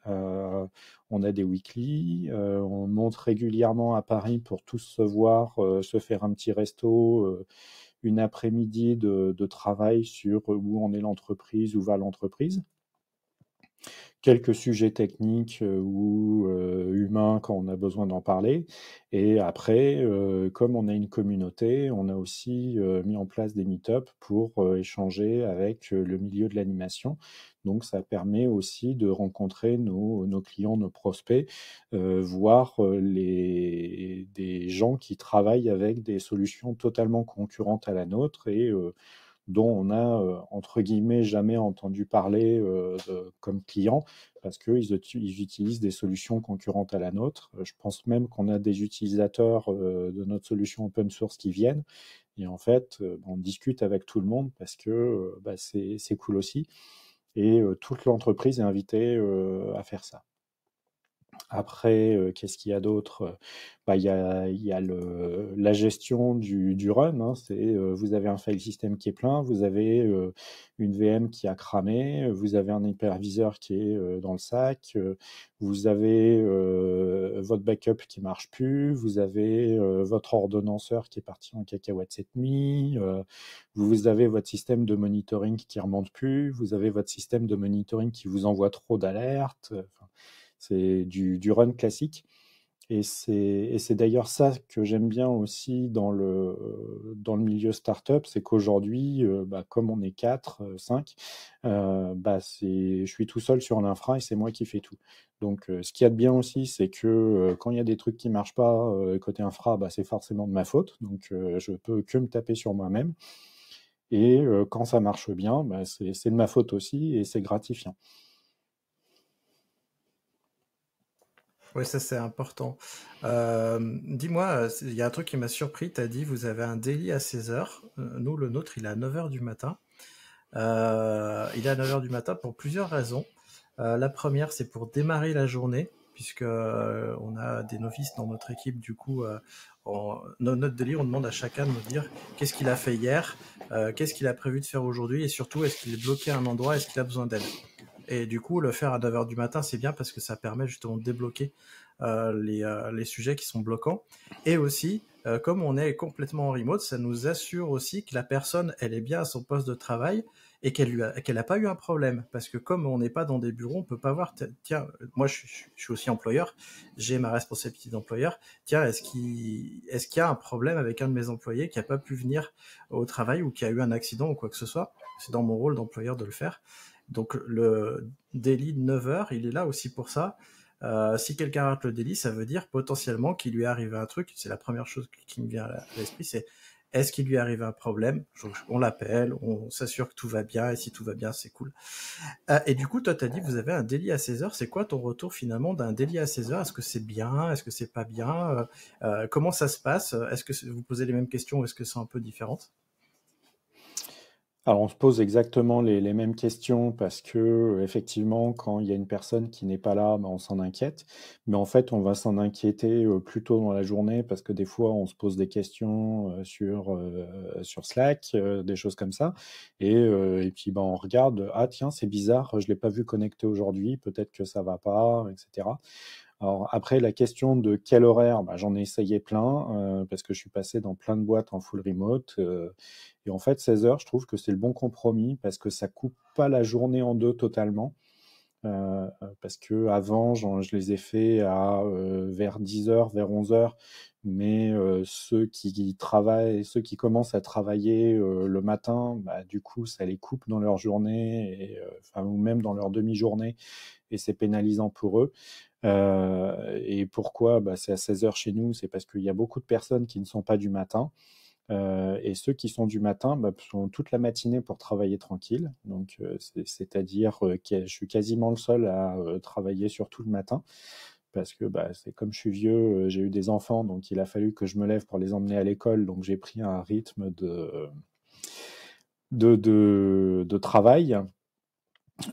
on a des weekly, euh, on monte régulièrement à Paris pour tous se voir, euh, se faire un petit resto, euh, une après-midi de, de, travail sur où en est l'entreprise, où va l'entreprise quelques sujets techniques euh, ou euh, humains quand on a besoin d'en parler. Et après, euh, comme on a une communauté, on a aussi mis en place des meet-up pour échanger avec le milieu de l'animation. Donc ça permet aussi de rencontrer nos, nos clients, nos prospects, voir les, des gens qui travaillent avec des solutions totalement concurrentes à la nôtre et dont on a euh, entre guillemets jamais entendu parler euh, comme client parce qu'ils utilisent des solutions concurrentes à la nôtre. Euh, je pense même qu'on a des utilisateurs de notre solution open source qui viennent et en fait bah, on discute avec tout le monde parce que bah, c'est cool aussi et toute l'entreprise est invitée à faire ça. Après, euh, qu'est-ce qu'il y a d'autre euh, bah, Il y a, y a le, la gestion du, du run. Hein, c'est, euh, vous avez un file system qui est plein, vous avez une VM qui a cramé, vous avez un hyperviseur qui est dans le sac, vous avez votre backup qui marche plus, vous avez votre ordonnanceur qui est parti en cacahuète cette nuit, vous avez votre système de monitoring qui remonte plus, vous avez votre système de monitoring qui vous envoie trop d'alertes. Enfin, c'est du, run classique. Et c'est d'ailleurs ça que j'aime bien aussi dans le, dans le milieu startup, c'est qu'aujourd'hui, euh, bah, comme on est 4, 5, euh, euh, bah, je suis tout seul sur l'infra et c'est moi qui fais tout. Donc ce qu'il y a de bien aussi, c'est que quand il y a des trucs qui ne marchent pas côté infra, bah, c'est forcément de ma faute. Donc je peux que me taper sur moi-même. Et quand ça marche bien, bah, c'est de ma faute aussi et c'est gratifiant. Oui, ça c'est important. Dis-moi, euh, il y a un truc qui m'a surpris, tu as dit vous avez un délit à 16h, euh, nous le nôtre il est à 9h du matin. Euh, il est à 9h du matin pour plusieurs raisons. la première c'est pour démarrer la journée, puisque on a des novices dans notre équipe, du coup notre délit on demande à chacun de nous dire qu'est-ce qu'il a fait hier, qu'est-ce qu'il a prévu de faire aujourd'hui et surtout est-ce qu'il est bloqué à un endroit, est-ce qu'il a besoin d'aide. Et du coup, le faire à 9h du matin, c'est bien parce que ça permet justement de débloquer euh, les, euh, les, sujets qui sont bloquants. Et aussi, euh, comme on est complètement en remote, ça nous assure aussi que la personne, elle est bien à son poste de travail et qu'elle n'a pas eu un problème. Parce que comme on n'est pas dans des bureaux, on peut pas voir, tiens, moi je, suis aussi employeur, j'ai ma responsabilité d'employeur, tiens, est-ce qu'il est qu'il y a un problème avec un de mes employés qui n'a pas pu venir au travail ou qui a eu un accident ou quoi que ce soit C'est dans mon rôle d'employeur de le faire. Donc le délit de 9 heures, il est là aussi pour ça. Euh, si quelqu'un rate le délit, ça veut dire potentiellement qu'il lui est arrivé un truc. C'est la première chose qui me vient à l'esprit, c'est est-ce qu'il lui arrive un problème On l'appelle, on s'assure que tout va bien, et si tout va bien, c'est cool. Euh, et du coup, toi, t'as dit, vous avez un délit à 16 heures. C'est quoi ton retour finalement d'un délit à 16 heures Est-ce que c'est bien Est-ce que c'est pas bien euh, Comment ça se passe Est-ce que vous posez les mêmes questions ou est-ce que c'est un peu différente alors, on se pose exactement les, mêmes questions parce que, euh, effectivement, quand il y a une personne qui n'est pas là, ben on s'en inquiète. Mais en fait, on va s'en inquiéter euh, plus tôt dans la journée parce que des fois, on se pose des questions euh, sur, sur Slack, des choses comme ça. Et, et puis, ben, on regarde, ah tiens, c'est bizarre, je l'ai pas vu connecté aujourd'hui, peut-être que ça va pas, etc après, la question de quel horaire, bah, j'en ai essayé plein, euh, parce que je suis passé dans plein de boîtes en full remote. Euh, et en fait, 16 heures, je trouve que c'est le bon compromis, parce que ça coupe pas la journée en deux totalement. Euh, parce que avant, je les ai fait à vers 10 heures, vers 11 heures, mais ceux qui travaillent, ceux qui commencent à travailler le matin, bah, du coup, ça les coupe dans leur journée, ou même dans leur demi-journée, et c'est pénalisant pour eux. Euh, et pourquoi bah, c'est à 16h chez nous C'est parce qu'il y a beaucoup de personnes qui ne sont pas du matin. Euh, et ceux qui sont du matin bah, sont toute la matinée pour travailler tranquille. Donc, euh, c'est-à-dire que je suis quasiment le seul à travailler sur tout le matin parce que bah, c'est comme je suis vieux, j'ai eu des enfants, donc il a fallu que je me lève pour les emmener à l'école. Donc, j'ai pris un rythme de, de, de travail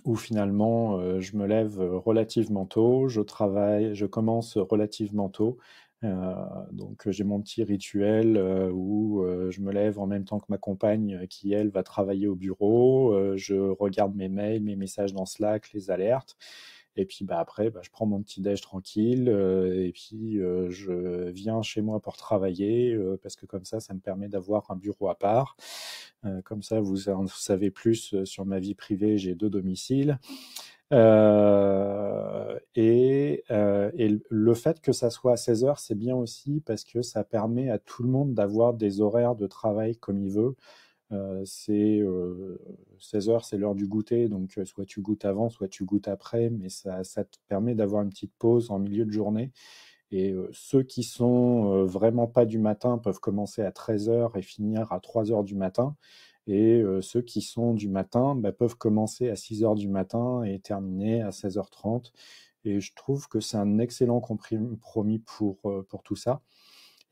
où finalement euh, je me lève euh, relativement tôt, je travaille, je commence relativement tôt. Euh, donc euh, j'ai mon petit rituel où je me lève en même temps que ma compagne qui elle va travailler au bureau, je regarde mes mails, mes messages dans Slack, les alertes. Et puis bah, après, bah, je prends mon petit déj tranquille et puis je viens chez moi pour travailler parce que comme ça, ça me permet d'avoir un bureau à part. Euh, comme ça, vous en savez plus euh, sur ma vie privée. J'ai deux domiciles. Euh, et, le fait que ça soit à 16 h c'est bien aussi parce que ça permet à tout le monde d'avoir des horaires de travail comme il veut. c'est 16 h c'est l'heure du goûter, donc soit tu goûtes avant, soit tu goûtes après, mais ça, ça te permet d'avoir une petite pause en milieu de journée et ceux qui sont vraiment pas du matin peuvent commencer à 13h et finir à 3h du matin. Et ceux qui sont du matin bah, peuvent commencer à 6h du matin et terminer à 16h30. Et je trouve que c'est un excellent compromis pour tout ça.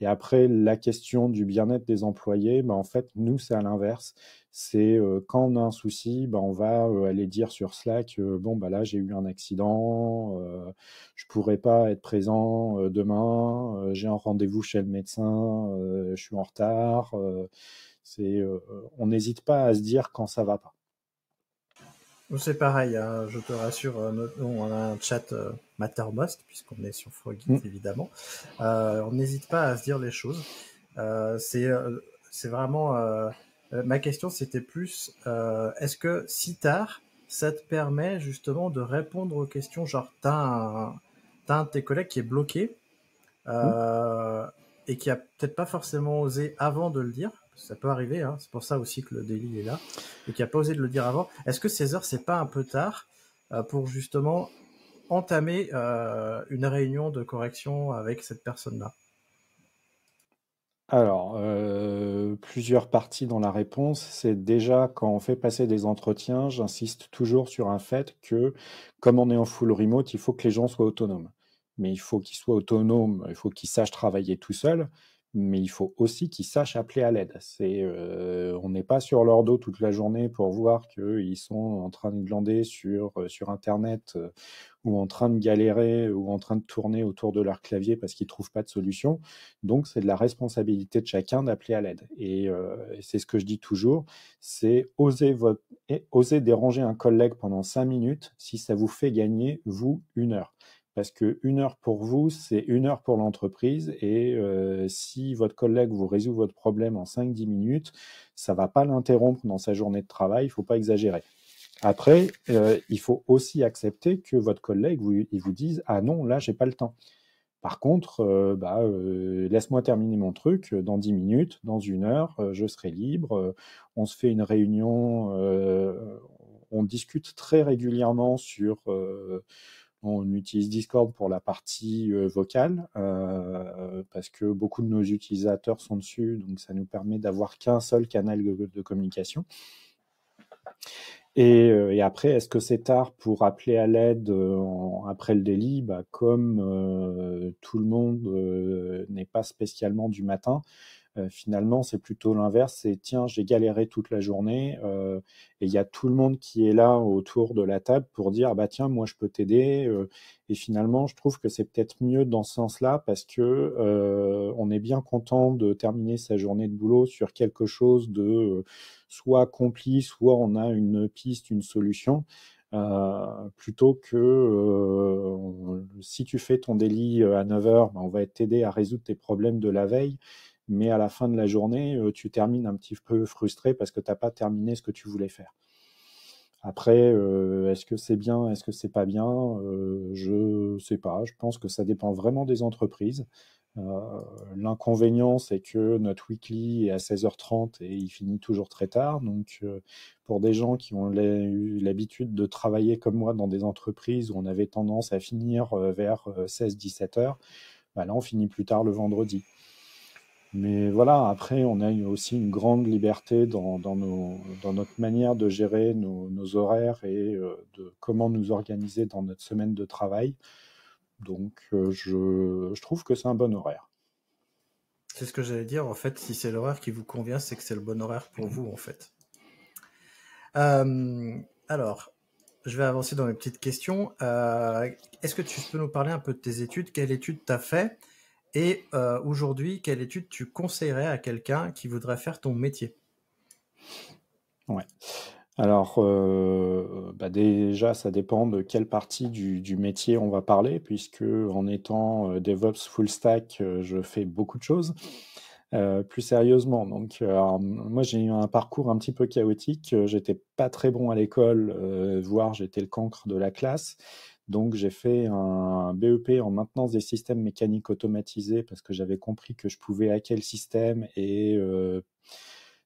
Et après, la question du bien-être des employés, bah, en fait, nous, c'est à l'inverse. C'est euh, quand on a un souci, bah, on va euh, aller dire sur Slack, euh, bon, bah là, j'ai eu un accident, je pourrais pas être présent demain, j'ai un rendez-vous chez le médecin, je suis en retard. c'est, on n'hésite pas à se dire quand ça va pas. C'est pareil, hein, je te rassure, euh, on a un chat euh, Mattermost, puisqu'on est sur Frogit, mm. évidemment. Euh, on n'hésite pas à se dire les choses. Euh, c'est vraiment... ma question, c'était plus, est-ce que si tard, ça te permet justement de répondre aux questions, genre, t'as un, de tes collègues qui est bloqué mm. et qui a peut-être pas forcément osé avant de le dire ça peut arriver. Hein. C'est pour ça aussi que le délit est là et qu'il n'a pas osé de le dire avant. Est-ce que ces heures, c'est pas un peu tard euh, pour justement entamer euh, une réunion de correction avec cette personne-là alors, euh, plusieurs parties dans la réponse. C'est déjà quand on fait passer des entretiens, j'insiste toujours sur un fait que, comme on est en full remote, il faut que les gens soient autonomes. Mais il faut qu'ils soient autonomes, il faut qu'ils sachent travailler tout seuls, mais il faut aussi qu'ils sachent appeler à l'aide. Euh, on n'est pas sur leur dos toute la journée pour voir qu'ils sont en train de glander sur, euh, Internet euh, ou en train de galérer ou en train de tourner autour de leur clavier parce qu'ils trouvent pas de solution. Donc, c'est de la responsabilité de chacun d'appeler à l'aide. Et c'est ce que je dis toujours, c'est oser, oser déranger un collègue pendant cinq minutes si ça vous fait gagner, vous, une heure. Parce que une heure pour vous, c'est une heure pour l'entreprise. Et euh, si votre collègue vous résout votre problème en 5-10 minutes, ça va pas l'interrompre dans sa journée de travail. Il faut pas exagérer. Après, euh, il faut aussi accepter que votre collègue vous, il vous dise ah non là j'ai pas le temps. Par contre, euh, bah, laisse-moi terminer mon truc. Dans 10 minutes, dans une heure, je serai libre. on se fait une réunion. on discute très régulièrement sur on utilise Discord pour la partie euh, vocale euh, parce que beaucoup de nos utilisateurs sont dessus, donc ça nous permet d'avoir qu'un seul canal de communication. Euh, et, après, est-ce que c'est tard pour appeler à l'aide après le délit bah, Comme tout le monde n'est pas spécialement du matin, euh, finalement, c'est plutôt l'inverse, c'est tiens, j'ai galéré toute la journée, euh, et il y a tout le monde qui est là autour de la table pour dire, ah bah tiens, moi je peux t'aider. Euh, et finalement, je trouve que c'est peut-être mieux dans ce sens-là, parce que on est bien content de terminer sa journée de boulot sur quelque chose de soit accompli, soit on a une piste, une solution. Euh, plutôt que si tu fais ton délit à 9h, bah, on va t'aider à résoudre tes problèmes de la veille mais à la fin de la journée, euh, tu termines un petit peu frustré parce que tu n'as pas terminé ce que tu voulais faire. Après, euh, est-ce que c'est bien, est-ce que c'est pas bien euh, Je sais pas. Je pense que ça dépend vraiment des entreprises. L'inconvénient, c'est que notre weekly est à 16h30 et il finit toujours très tard. Donc, pour des gens qui ont eu l'habitude de travailler comme moi dans des entreprises où on avait tendance à finir vers 16-17h, bah là, on finit plus tard le vendredi. Mais voilà, après, on a aussi une grande liberté dans, dans, notre manière de gérer nos, horaires et euh, de comment nous organiser dans notre semaine de travail. Donc, euh, je, je trouve que c'est un bon horaire. C'est ce que j'allais dire, en fait, si c'est l'horaire qui vous convient, c'est que c'est le bon horaire pour vous, en fait. Euh, alors, je vais avancer dans mes petites questions. Est-ce que tu peux nous parler un peu de tes études Quelle étude tu as fait et euh, aujourd'hui, quelle étude tu conseillerais à quelqu'un qui voudrait faire ton métier Ouais. Alors, euh, bah, déjà, ça dépend de quelle partie du, métier on va parler, puisque en étant euh, DevOps full stack, je fais beaucoup de choses. plus sérieusement, donc moi j'ai eu un parcours un petit peu chaotique. J'étais pas très bon à l'école, voire j'étais le cancre de la classe. Donc j'ai fait un BEP en maintenance des systèmes mécaniques automatisés parce que j'avais compris que je pouvais hacker le système et euh,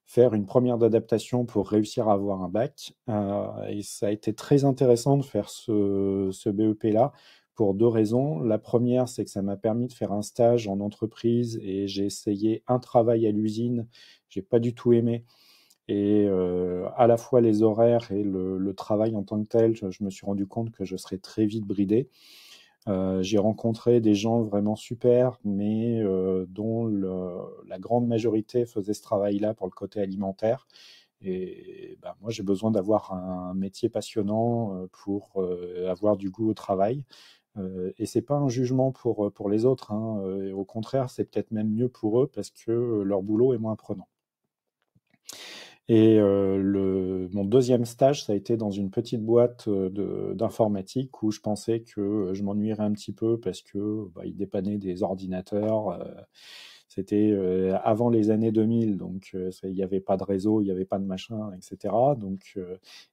faire une première d'adaptation pour réussir à avoir un bac. Euh, et ça a été très intéressant de faire ce, ce BEP-là pour deux raisons. La première, c'est que ça m'a permis de faire un stage en entreprise et j'ai essayé un travail à l'usine. J'ai pas du tout aimé. Et euh, à la fois les horaires et le, travail en tant que tel, je, me suis rendu compte que je serais très vite bridé. Euh, j'ai rencontré des gens vraiment super, mais euh, dont la grande majorité faisait ce travail-là pour le côté alimentaire. Et bah, moi, j'ai besoin d'avoir un métier passionnant euh, pour avoir du goût au travail. et c'est pas un jugement pour, pour les autres. Hein. au contraire, c'est peut-être même mieux pour eux parce que leur boulot est moins prenant. Et euh, le, mon deuxième stage, ça a été dans une petite boîte euh, d'informatique où je pensais que euh, je m'ennuierais un petit peu parce que bah, il dépannait des ordinateurs. c'était avant les années 2000, donc il n'y avait pas de réseau, il n'y avait pas de machin, etc. Donc,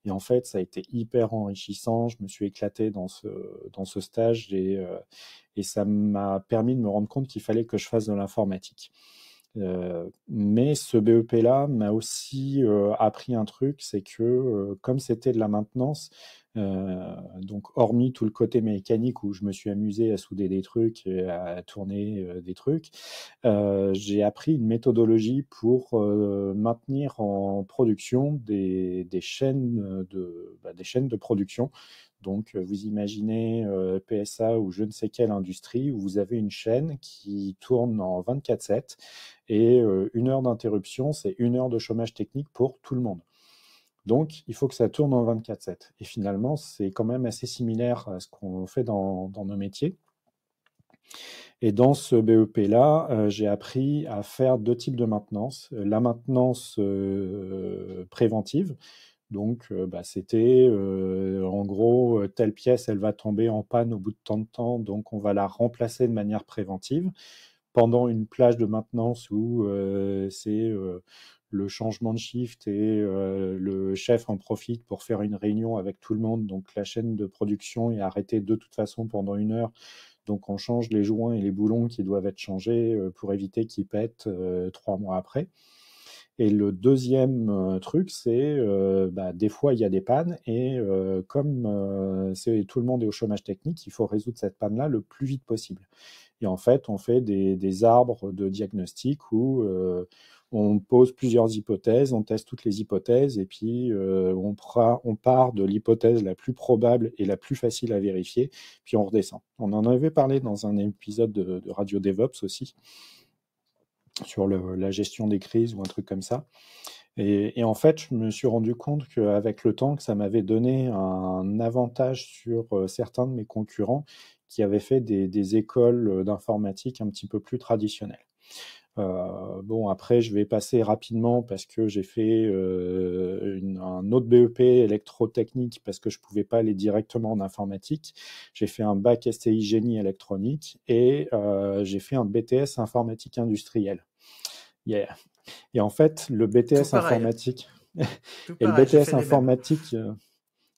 et en fait, ça a été hyper enrichissant. Je me suis éclaté dans ce, dans ce stage et, et ça m'a permis de me rendre compte qu'il fallait que je fasse de l'informatique mais ce BEP-là m'a aussi appris un truc, c'est que comme c'était de la maintenance, donc, hormis tout le côté mécanique où je me suis amusé à souder des trucs, et à tourner des trucs, j'ai appris une méthodologie pour maintenir en production des, des chaînes de bah, des chaînes de production donc, euh, vous imaginez euh, PSA ou je ne sais quelle industrie où vous avez une chaîne qui tourne en 24-7 et euh, une heure d'interruption, c'est une heure de chômage technique pour tout le monde. Donc, il faut que ça tourne en 24-7. Et finalement, c'est quand même assez similaire à ce qu'on fait dans, nos métiers. Et dans ce BEP-là, j'ai appris à faire deux types de maintenance. La maintenance préventive, donc, euh, bah, c'était euh, en gros, euh, telle pièce, elle va tomber en panne au bout de tant de temps, donc on va la remplacer de manière préventive pendant une plage de maintenance où c'est le changement de shift et le chef en profite pour faire une réunion avec tout le monde. Donc, la chaîne de production est arrêtée de toute façon pendant une heure. Donc, on change les joints et les boulons qui doivent être changés pour éviter qu'ils pètent trois mois après. Et le deuxième euh, truc, c'est euh, bah, des fois il y a des pannes et euh, comme tout le monde est au chômage technique, il faut résoudre cette panne-là le plus vite possible. Et en fait, on fait des, arbres de diagnostic où on pose plusieurs hypothèses, on teste toutes les hypothèses, et puis on, part de l'hypothèse la plus probable et la plus facile à vérifier, puis on redescend. On en avait parlé dans un épisode de, de Radio DevOps aussi sur la gestion des crises ou un truc comme ça. Et, en fait, je me suis rendu compte qu'avec le temps, que ça m'avait donné un avantage sur euh, certains de mes concurrents qui avaient fait des, écoles euh, d'informatique un petit peu plus traditionnelles. Euh, bon, après, je vais passer rapidement parce que j'ai fait un autre BEP électrotechnique parce que je ne pouvais pas aller directement en informatique. J'ai fait un bac STI génie électronique et j'ai fait un BTS informatique industrielle. Yeah. Et en fait, le BTS informatique. et le BTS informatique. Euh,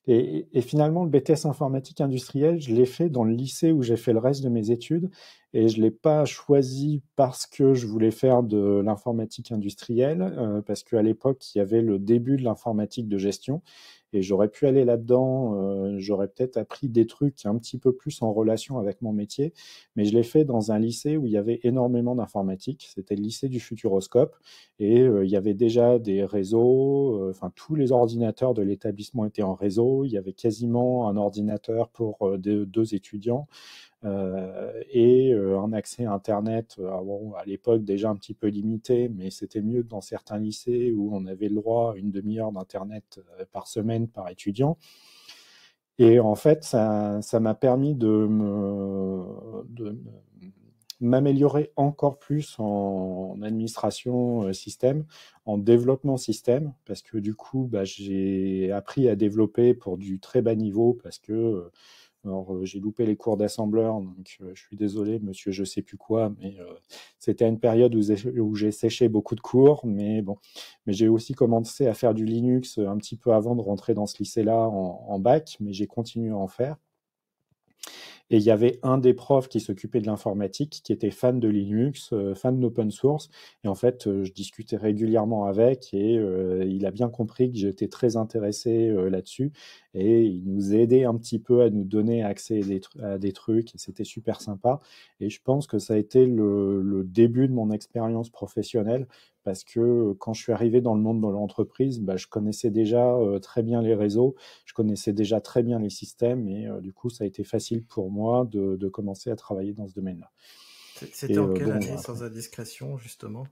et, finalement, le BTS informatique industriel, je l'ai fait dans le lycée où j'ai fait le reste de mes études. Et je l'ai pas choisi parce que je voulais faire de l'informatique industrielle, euh, parce qu'à l'époque, il y avait le début de l'informatique de gestion. Et j'aurais pu aller là-dedans, euh, j'aurais peut-être appris des trucs un petit peu plus en relation avec mon métier, mais je l'ai fait dans un lycée où il y avait énormément d'informatique, c'était le lycée du Futuroscope, et euh, il y avait déjà des réseaux, euh, enfin tous les ordinateurs de l'établissement étaient en réseau, il y avait quasiment un ordinateur pour deux étudiants, euh, et euh, un accès à Internet, euh, ah à l'époque déjà un petit peu limité, mais c'était mieux que dans certains lycées où on avait le droit à une demi-heure d'Internet par semaine par étudiant. Et en fait, ça, ça m'a permis de m'améliorer encore plus en, administration système, en développement système, parce que du coup, bah, j'ai appris à développer pour du très bas niveau, parce que alors, euh, j'ai loupé les cours d'assembleur, donc euh, je suis désolé, monsieur, je sais plus quoi, mais euh, c'était une période où j'ai séché beaucoup de cours, mais bon, mais j'ai aussi commencé à faire du Linux un petit peu avant de rentrer dans ce lycée-là en, en bac, mais j'ai continué à en faire. Et il y avait un des profs qui s'occupait de l'informatique, qui était fan de Linux, euh, fan d'open source. Et en fait, euh, je discutais régulièrement avec et euh, il a bien compris que j'étais très intéressé là-dessus. Et il nous aidait un petit peu à nous donner accès à des, trucs. c'était super sympa. Et je pense que ça a été le début de mon expérience professionnelle parce que euh, quand je suis arrivé dans le monde de l'entreprise, bah, je connaissais déjà euh, très bien les réseaux, je connaissais déjà très bien les systèmes, et euh, du coup, ça a été facile pour moi de, commencer à travailler dans ce domaine-là. C'était en quelle année, sans indiscrétion, justement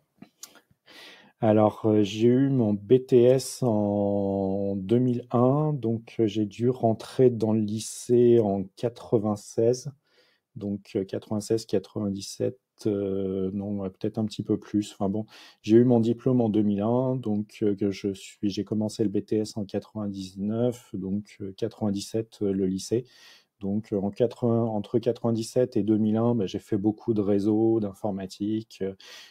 alors, j'ai eu mon BTS en 2001, donc j'ai dû rentrer dans le lycée en 96, donc 96, 97, euh, non, peut-être un petit peu plus. Enfin bon, j'ai eu mon diplôme en 2001, donc euh, je suis, j'ai commencé le BTS en 99, donc 97 euh, le lycée. Donc en entre 97 et 2001, bah, j'ai fait beaucoup de réseaux, d'informatique.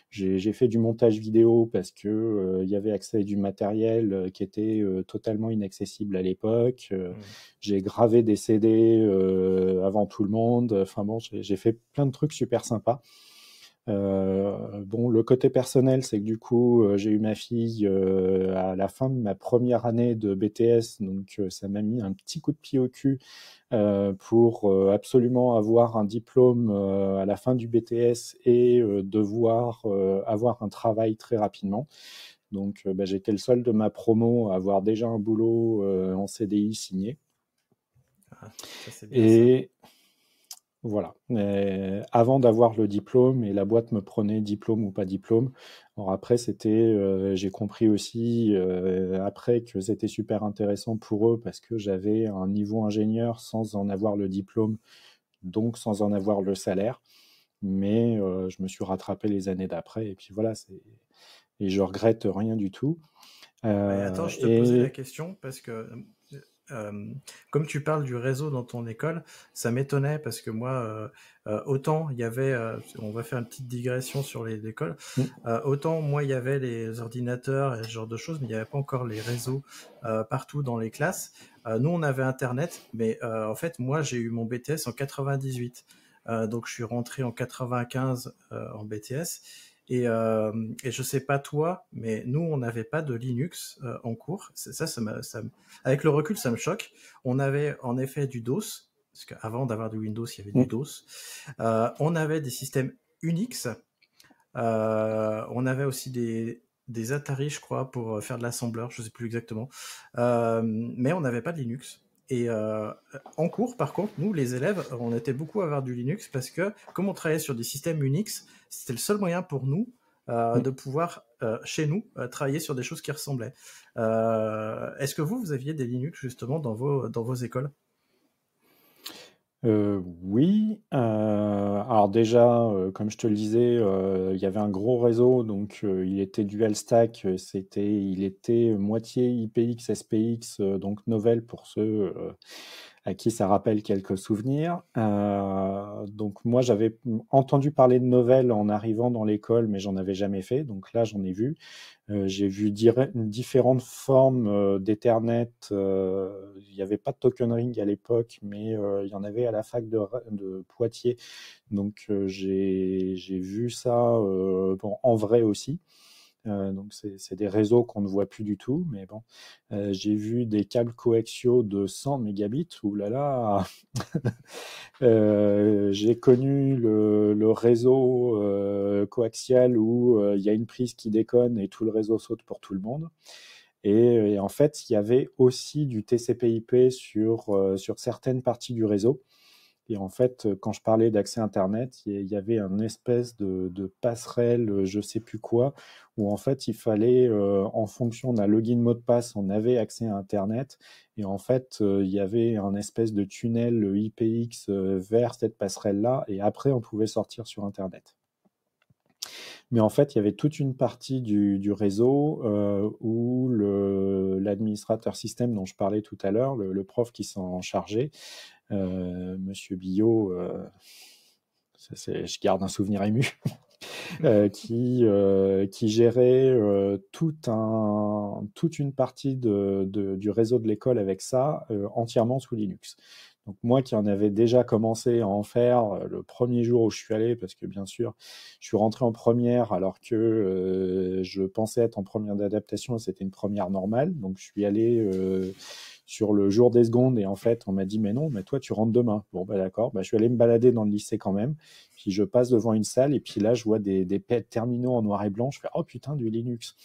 J'ai fait du montage vidéo parce que y avait accès à du matériel qui était totalement inaccessible à l'époque. Mmh. J'ai gravé des CD avant tout le monde. Enfin bon, j'ai fait plein de trucs super sympas. Euh, bon, le côté personnel, c'est que du coup, euh, j'ai eu ma fille euh, à la fin de ma première année de BTS, donc ça m'a mis un petit coup de pied au cul pour absolument avoir un diplôme à la fin du BTS et devoir avoir un travail très rapidement. Donc bah, j'étais le seul de ma promo à avoir déjà un boulot en CDI signé. Ah, et voilà. Euh, avant d'avoir le diplôme, et la boîte me prenait diplôme ou pas diplôme. Alors après, c'était, euh, j'ai compris aussi euh, après que c'était super intéressant pour eux parce que j'avais un niveau ingénieur sans en avoir le diplôme, donc sans en avoir le salaire. Mais je me suis rattrapé les années d'après et puis voilà, c'est... et je regrette rien du tout. attends, je te la question parce que comme tu parles du réseau dans ton école, ça m'étonnait parce que moi, autant il y avait, on va faire une petite digression sur les écoles, mmh. autant moi il y avait les ordinateurs et ce genre de choses, mais il n'y avait pas encore les réseaux partout dans les classes. nous, on avait Internet, mais en fait, moi, j'ai eu mon BTS en 98. donc, je suis rentré en 95 en BTS. Et, je euh, ne je sais pas toi, mais nous, on n'avait pas de Linux euh, en cours. Ça, avec le recul, ça me choque. On avait en effet du DOS, parce qu'avant d'avoir du Windows, il y avait du DOS. Euh, on avait des systèmes Unix. on avait aussi des, Atari, je crois, pour faire de l'assembleur, je ne sais plus exactement. mais on n'avait pas de Linux. Et euh, en cours, par contre, nous, les élèves, on était beaucoup à avoir du Linux parce que, comme on travaillait sur des systèmes Unix, c'était le seul moyen pour nous euh, mm. de pouvoir, euh, chez nous, travailler sur des choses qui ressemblaient. Est-ce que vous, vous aviez des Linux justement dans vos, dans vos écoles euh oui, euh, alors déjà, euh, comme je te le disais, euh, il y avait un gros réseau donc il était dual stack, c'était il était moitié IPX, SPX, donc novel pour ceux, à qui ça rappelle quelques souvenirs. Euh, donc moi, j'avais entendu parler de nouvelles en arrivant dans l'école, mais j'en avais jamais fait. Donc là, j'en ai vu. Euh, j'ai vu différentes formes euh, d'Ethernet. Euh, il n'y avait pas de token ring à l'époque, mais euh, il y en avait à la fac de, de Poitiers. Donc euh, j'ai vu ça bon, en vrai aussi. Euh, donc c'est des réseaux qu'on ne voit plus du tout, mais bon, euh, j'ai vu des câbles coaxiaux de 100 mégabits, là là euh, j'ai connu le, réseau coaxial où il y a une prise qui déconne et tout le réseau saute pour tout le monde. Et, en fait, il y avait aussi du TCP/IP sur, sur certaines parties du réseau. Et en fait, euh, quand je parlais d'accès Internet, il y avait une espèce de, passerelle, euh, je ne sais plus quoi, où en fait, il fallait, euh, en fonction d'un login mot de passe, on avait accès à Internet. Et en fait, il y avait un espèce de tunnel IPX vers cette passerelle-là. Et après, on pouvait sortir sur Internet. Mais en fait, il y avait toute une partie du, réseau euh, où l'administrateur système dont je parlais tout à l'heure, le, prof qui s'en chargeait, euh, Monsieur Billot, euh, je garde un souvenir ému, euh, qui, gérait toute une partie du réseau de l'école avec ça, entièrement sous Linux. Donc moi qui en avais déjà commencé à en faire euh, le premier jour où je suis allé, parce que bien sûr, je suis rentré en première alors que euh, je pensais être en première d'adaptation, c'était une première normale. Donc je suis allé euh, sur le jour des secondes et en fait on m'a dit mais non, mais toi tu rentres demain. Bon bah d'accord, bah, je suis allé me balader dans le lycée quand même. Puis je passe devant une salle et puis là je vois des, des terminaux en noir et blanc. Je fais oh putain du Linux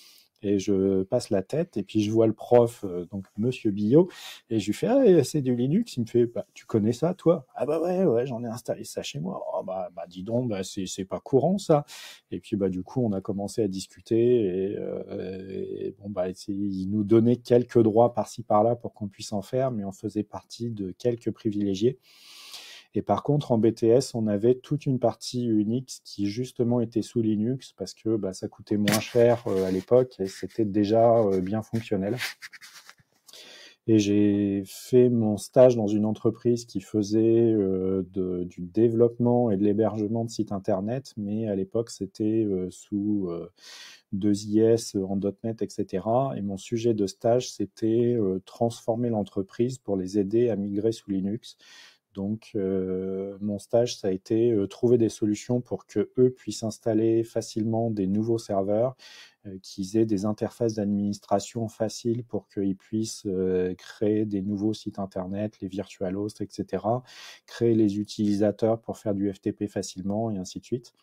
et je passe la tête et puis je vois le prof, euh, donc Monsieur Billot, et je lui fais ah c'est du Linux, il me fait bah, tu connais ça toi ah bah ouais ouais j'en ai installé ça chez moi oh bah bah dis donc bah c'est c'est pas courant ça et puis bah du coup on a commencé à discuter et, euh, et bon bah il nous donnait quelques droits par-ci par-là pour qu'on puisse en faire mais on faisait partie de quelques privilégiés et par contre, en BTS, on avait toute une partie Unix qui justement était sous Linux parce que bah, ça coûtait moins cher euh, à l'époque et c'était déjà euh, bien fonctionnel. Et j'ai fait mon stage dans une entreprise qui faisait euh, du développement et de l'hébergement de sites internet, mais à l'époque c'était sous 2IS en .NET, etc. Et mon sujet de stage c'était transformer l'entreprise pour les aider à migrer sous Linux. Donc, euh, mon stage, ça a été euh, trouver des solutions pour que eux puissent installer facilement des nouveaux serveurs, euh, qu'ils aient des interfaces d'administration faciles pour qu'ils puissent créer des nouveaux sites internet, les virtual hosts, etc., créer les utilisateurs pour faire du FTP facilement et ainsi de suite.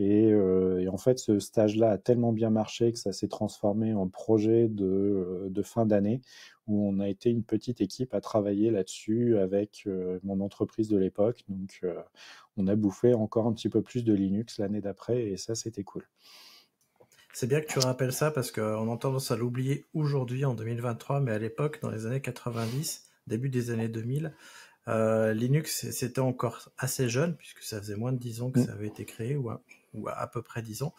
Euh, et, en fait, ce stage-là a tellement bien marché que ça s'est transformé en projet de, fin d'année où on a été une petite équipe à travailler là-dessus avec euh, mon entreprise de l'époque. Donc, euh, on a bouffé encore un petit peu plus de Linux l'année d'après et ça, c'était cool. C'est bien que tu rappelles ça parce qu'on a tendance à l'oublier aujourd'hui en 2023, mais à l'époque, dans les années 90, début des années 2000, Linux, c'était encore assez jeune puisque ça faisait moins de 10 ans que mmh. ça avait été créé ou, ouais ou à, peu près 10 ans.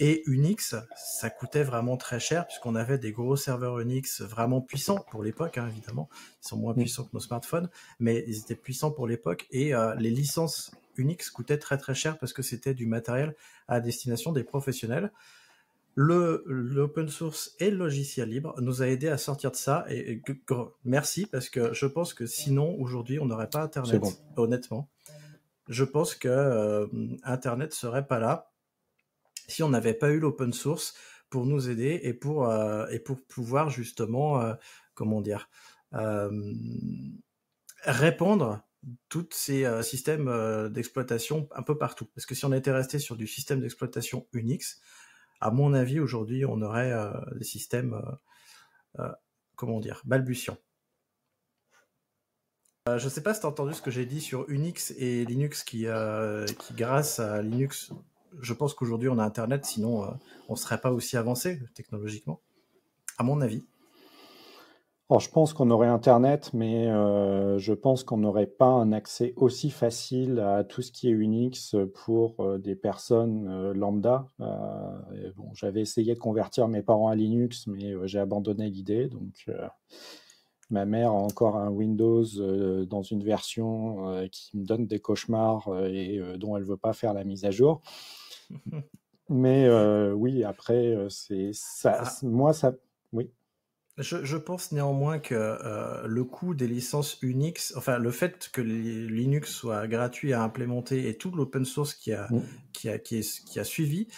Et Unix, ça coûtait vraiment très cher puisqu'on avait des gros serveurs Unix vraiment puissants pour l'époque, hein, évidemment. Ils sont moins mm. puissants que nos smartphones, mais ils étaient puissants pour l'époque. Et euh, les licences Unix coûtaient très très cher parce que c'était du matériel à destination des professionnels. Le l'open source et le logiciel libre nous a aidé à sortir de ça et, merci parce que je pense que sinon aujourd'hui on n'aurait pas Internet, honnêtement je pense que euh, Internet serait pas là si on n'avait pas eu l'open source pour nous aider et pour euh, et pour pouvoir justement euh, comment dire répandre tous ces systèmes d'exploitation un peu partout. Parce que si on était resté sur du système d'exploitation Unix, à mon avis aujourd'hui, on aurait des systèmes comment dire balbutiants. Euh, je ne sais pas si tu as entendu ce que j'ai dit sur Unix et Linux qui, euh, qui grâce à Linux, je pense qu'aujourd'hui on a Internet, sinon on euh, on serait pas aussi avancé technologiquement, à mon avis. Alors, je pense qu'on aurait Internet, mais je pense qu'on n'aurait pas un accès aussi facile à tout ce qui est Unix pour des personnes lambda. bon, j'avais essayé de convertir mes parents à Linux, mais j'ai abandonné l'idée, donc Ma mère a encore un Windows euh, dans une version euh, qui me donne des cauchemars euh, et dont elle ne veut pas faire la mise à jour. Mais oui, après, c'est ça. Ah. Moi, ça. Oui. Je, pense néanmoins que le coût des licences Unix, enfin le fait que Linux soit gratuit à implémenter et tout l'open source qui a, mm. qui, a, qui a suivi,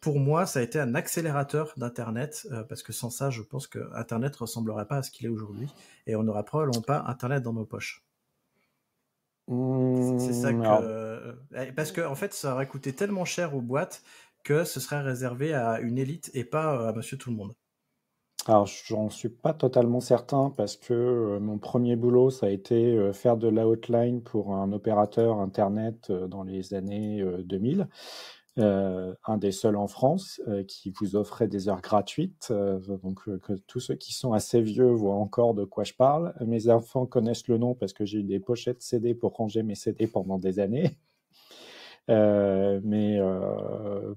pour moi, ça a été un accélérateur d'Internet, euh, parce que sans ça, je pense que Internet ressemblerait pas à ce qu'il est aujourd'hui, et on n'aura probablement pas Internet dans nos poches. c'est ça mmh, euh, parce que en fait, ça aurait coûté tellement cher aux boîtes que ce serait réservé à une élite et pas euh, à Monsieur tout le monde. Alors, j'en suis pas totalement certain parce que mon premier boulot, ça a été faire de la l'outline pour un opérateur Internet dans les années 2000. Euh, un des seuls en France euh, qui vous offrait des heures gratuites. Euh, donc, tous ceux qui sont assez vieux voient encore de quoi je parle. Mes enfants connaissent le nom parce que j'ai eu des pochettes CD pour ranger mes CD pendant des années. mais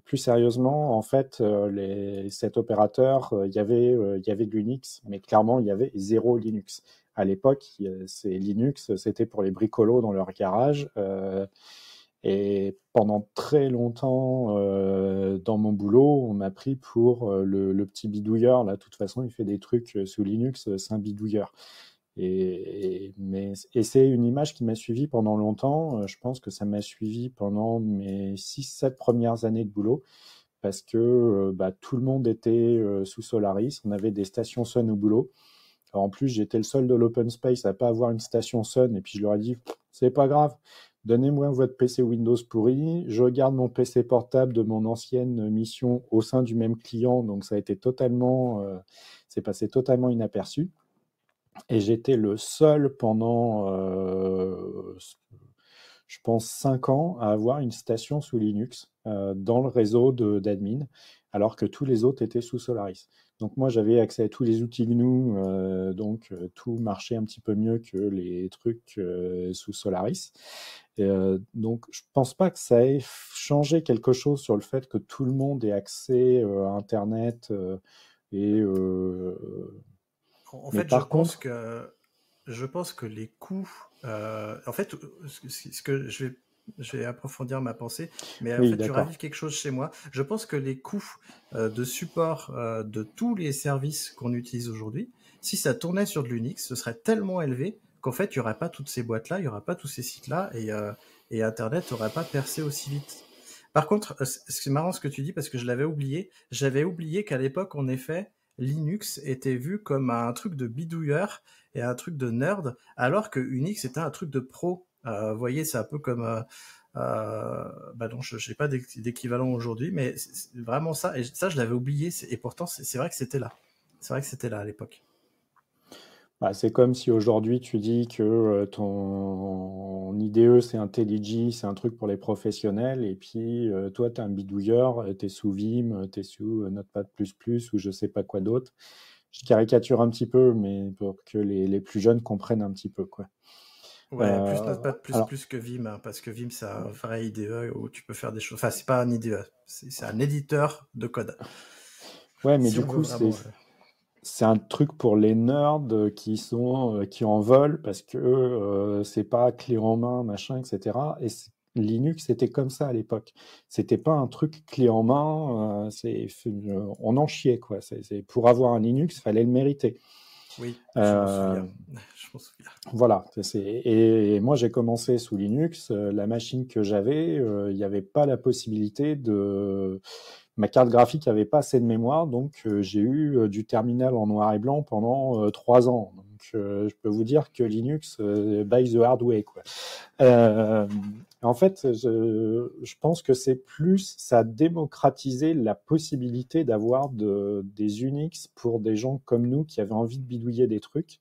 plus sérieusement, en fait, les, cet opérateur, il y avait, il y avait de l'Unix, mais clairement, il y avait zéro Linux. À l'époque, c'est Linux, c'était pour les bricolos dans leur garage. Et pendant très longtemps, euh, dans mon boulot, on m'a pris pour euh, le, petit bidouilleur. Là, de toute façon, il fait des trucs euh, sous Linux, c'est un bidouilleur. Et, mais c'est une image qui m'a suivi pendant longtemps. Je pense que ça m'a suivi pendant mes 6-7 premières années de boulot parce que bah, tout le monde était sous Solaris. On avait des stations Sun au boulot. en plus, j'étais le seul de l'open space à pas avoir une station Sun. Et puis je leur ai dit, c'est pas grave, Donnez-moi votre PC Windows pourri, je garde mon PC portable de mon ancienne mission au sein du même client, donc ça a été totalement, euh, c'est passé totalement inaperçu. Et j'étais le seul pendant, euh, je pense, 5 ans à avoir une station sous Linux euh, dans le réseau d'admin, alors que tous les autres étaient sous Solaris. Donc moi, j'avais accès à tous les outils GNU, euh, donc euh, tout marchait un petit peu mieux que les trucs euh, sous Solaris. donc je pense pas que ça ait changé quelque chose sur le fait que tout le monde ait accès à Internet et. en fait, par je contre... pense que je pense que les coûts. en fait, ce que je vais je vais approfondir ma pensée, mais en fait, tu ravives quelque chose chez moi. Je pense que les coûts euh, de support euh, de tous les services qu'on utilise aujourd'hui, si ça tournait sur de l'Unix, ce serait tellement élevé qu'en fait, il n'y aurait pas toutes ces boîtes-là, il n'y aurait pas tous ces sites-là, et, euh, et Internet n'aurait pas percé aussi vite. Par contre, c'est marrant ce que tu dis parce que je l'avais oublié. J'avais oublié qu'à l'époque, en effet, Linux était vu comme un truc de bidouilleur et un truc de nerd, alors que Unix était un truc de pro euh, vous voyez, c'est un peu comme euh, euh bah non, je sais pas d'équivalent aujourd'hui, mais vraiment ça, et ça je l'avais oublié, et pourtant c'est vrai que c'était là. C'est vrai que c'était là à l'époque. Bah, c'est comme si aujourd'hui tu dis que euh, ton IDE c'est un TDG, c'est un truc pour les professionnels, et puis toi tu es un bidouilleur, tu es sous Vim, tu es sous Notepad ou je sais pas quoi d'autre. Je caricature un petit peu, mais pour que les, les plus jeunes comprennent un petit peu. quoi. Ouais, euh, plus, pas, plus, plus, que Vim, hein, parce que Vim, c'est un vrai IDE où tu peux faire des choses. Enfin, c'est pas un IDE, c'est un éditeur de code. Ouais, mais du coup, c'est un truc pour les nerds qui sont euh, qui en veulent parce que ce euh, c'est pas clé en main machin etc et Linux c'était comme ça à l'époque c'était pas un truc clé en main c'est on en chiait quoi c'est pour avoir un Linux fallait le mériter oui, je euh, souviens. Voilà. Et, moi, j'ai commencé sous Linux. Euh, la machine que j'avais, euh, il n'y avait pas la possibilité de ma carte graphique n'avait pas assez de mémoire, donc j'ai eu du terminal en noir et blanc pendant trois ans. je peux vous dire que Linux by the hard way. Quoi. En fait, je, pense que c'est plus, ça a démocratisé la possibilité d'avoir des Unix pour des gens comme nous qui avaient envie de bidouiller des trucs.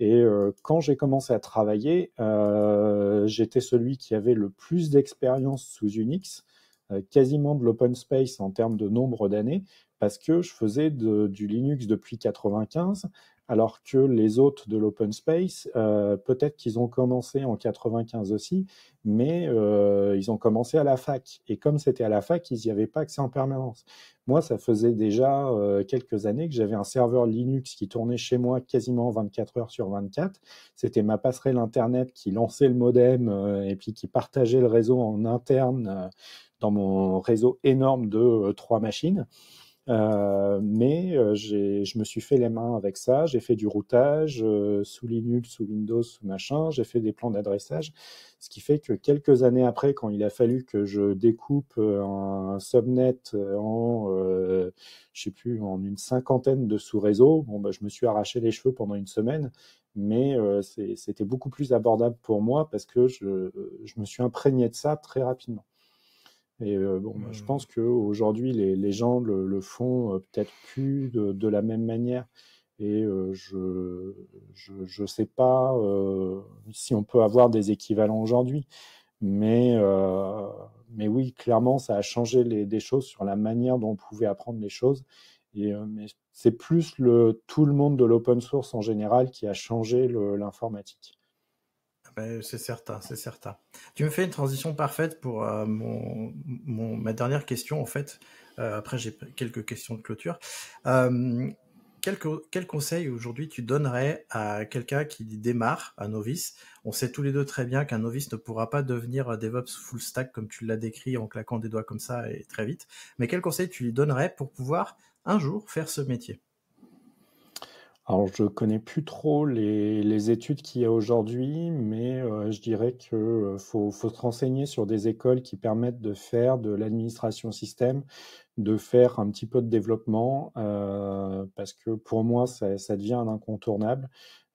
Et euh, quand j'ai commencé à travailler, euh, j'étais celui qui avait le plus d'expérience sous Unix, euh, quasiment de l'open space en termes de nombre d'années, parce que je faisais du Linux depuis 95 alors que les hôtes de l'open space, euh, peut-être qu'ils ont commencé en 95 aussi, mais euh, ils ont commencé à la fac. Et comme c'était à la fac, ils n'y avaient pas accès en permanence. Moi, ça faisait déjà euh, quelques années que j'avais un serveur Linux qui tournait chez moi quasiment 24 heures sur 24. C'était ma passerelle Internet qui lançait le modem et puis qui partageait le réseau en interne dans mon réseau énorme de trois machines. Euh, mais euh, je me suis fait les mains avec ça. J'ai fait du routage euh, sous Linux, sous Windows, sous machin. J'ai fait des plans d'adressage. Ce qui fait que quelques années après, quand il a fallu que je découpe un subnet en, euh, je sais plus, en une cinquantaine de sous-réseaux, bon, bah, je me suis arraché les cheveux pendant une semaine. Mais c'était beaucoup plus abordable pour moi parce que je, je me suis imprégné de ça très rapidement. Et euh, bon, bah, je mmh. pense qu'aujourd'hui, les, les gens le, font euh, peut-être plus de, la même manière. Et euh, je je, sais pas si on peut avoir des équivalents aujourd'hui. Mais, mais oui, clairement, ça a changé les, des choses sur la manière dont on pouvait apprendre les choses. Et c'est plus le, tout le monde de l'open source en général qui a changé l'informatique c'est certain, c'est certain. Tu me fais une transition parfaite pour euh, mon, ma dernière question, en fait. Euh, après, j'ai quelques questions de clôture. Euh, quel, conseil aujourd'hui tu donnerais à quelqu'un qui démarre, un novice On sait tous les deux très bien qu'un novice ne pourra pas devenir DevOps full stack comme tu l'as décrit en claquant des doigts comme ça et très vite. Mais quel conseil tu lui donnerais pour pouvoir un jour faire ce métier alors, je connais plus trop les, les études qu'il y a aujourd'hui, mais euh, je dirais que euh, faut, faut, se renseigner sur des écoles qui permettent de faire de l'administration système, de faire un petit peu de développement, euh, parce que pour moi, ça, ça devient un incontournable.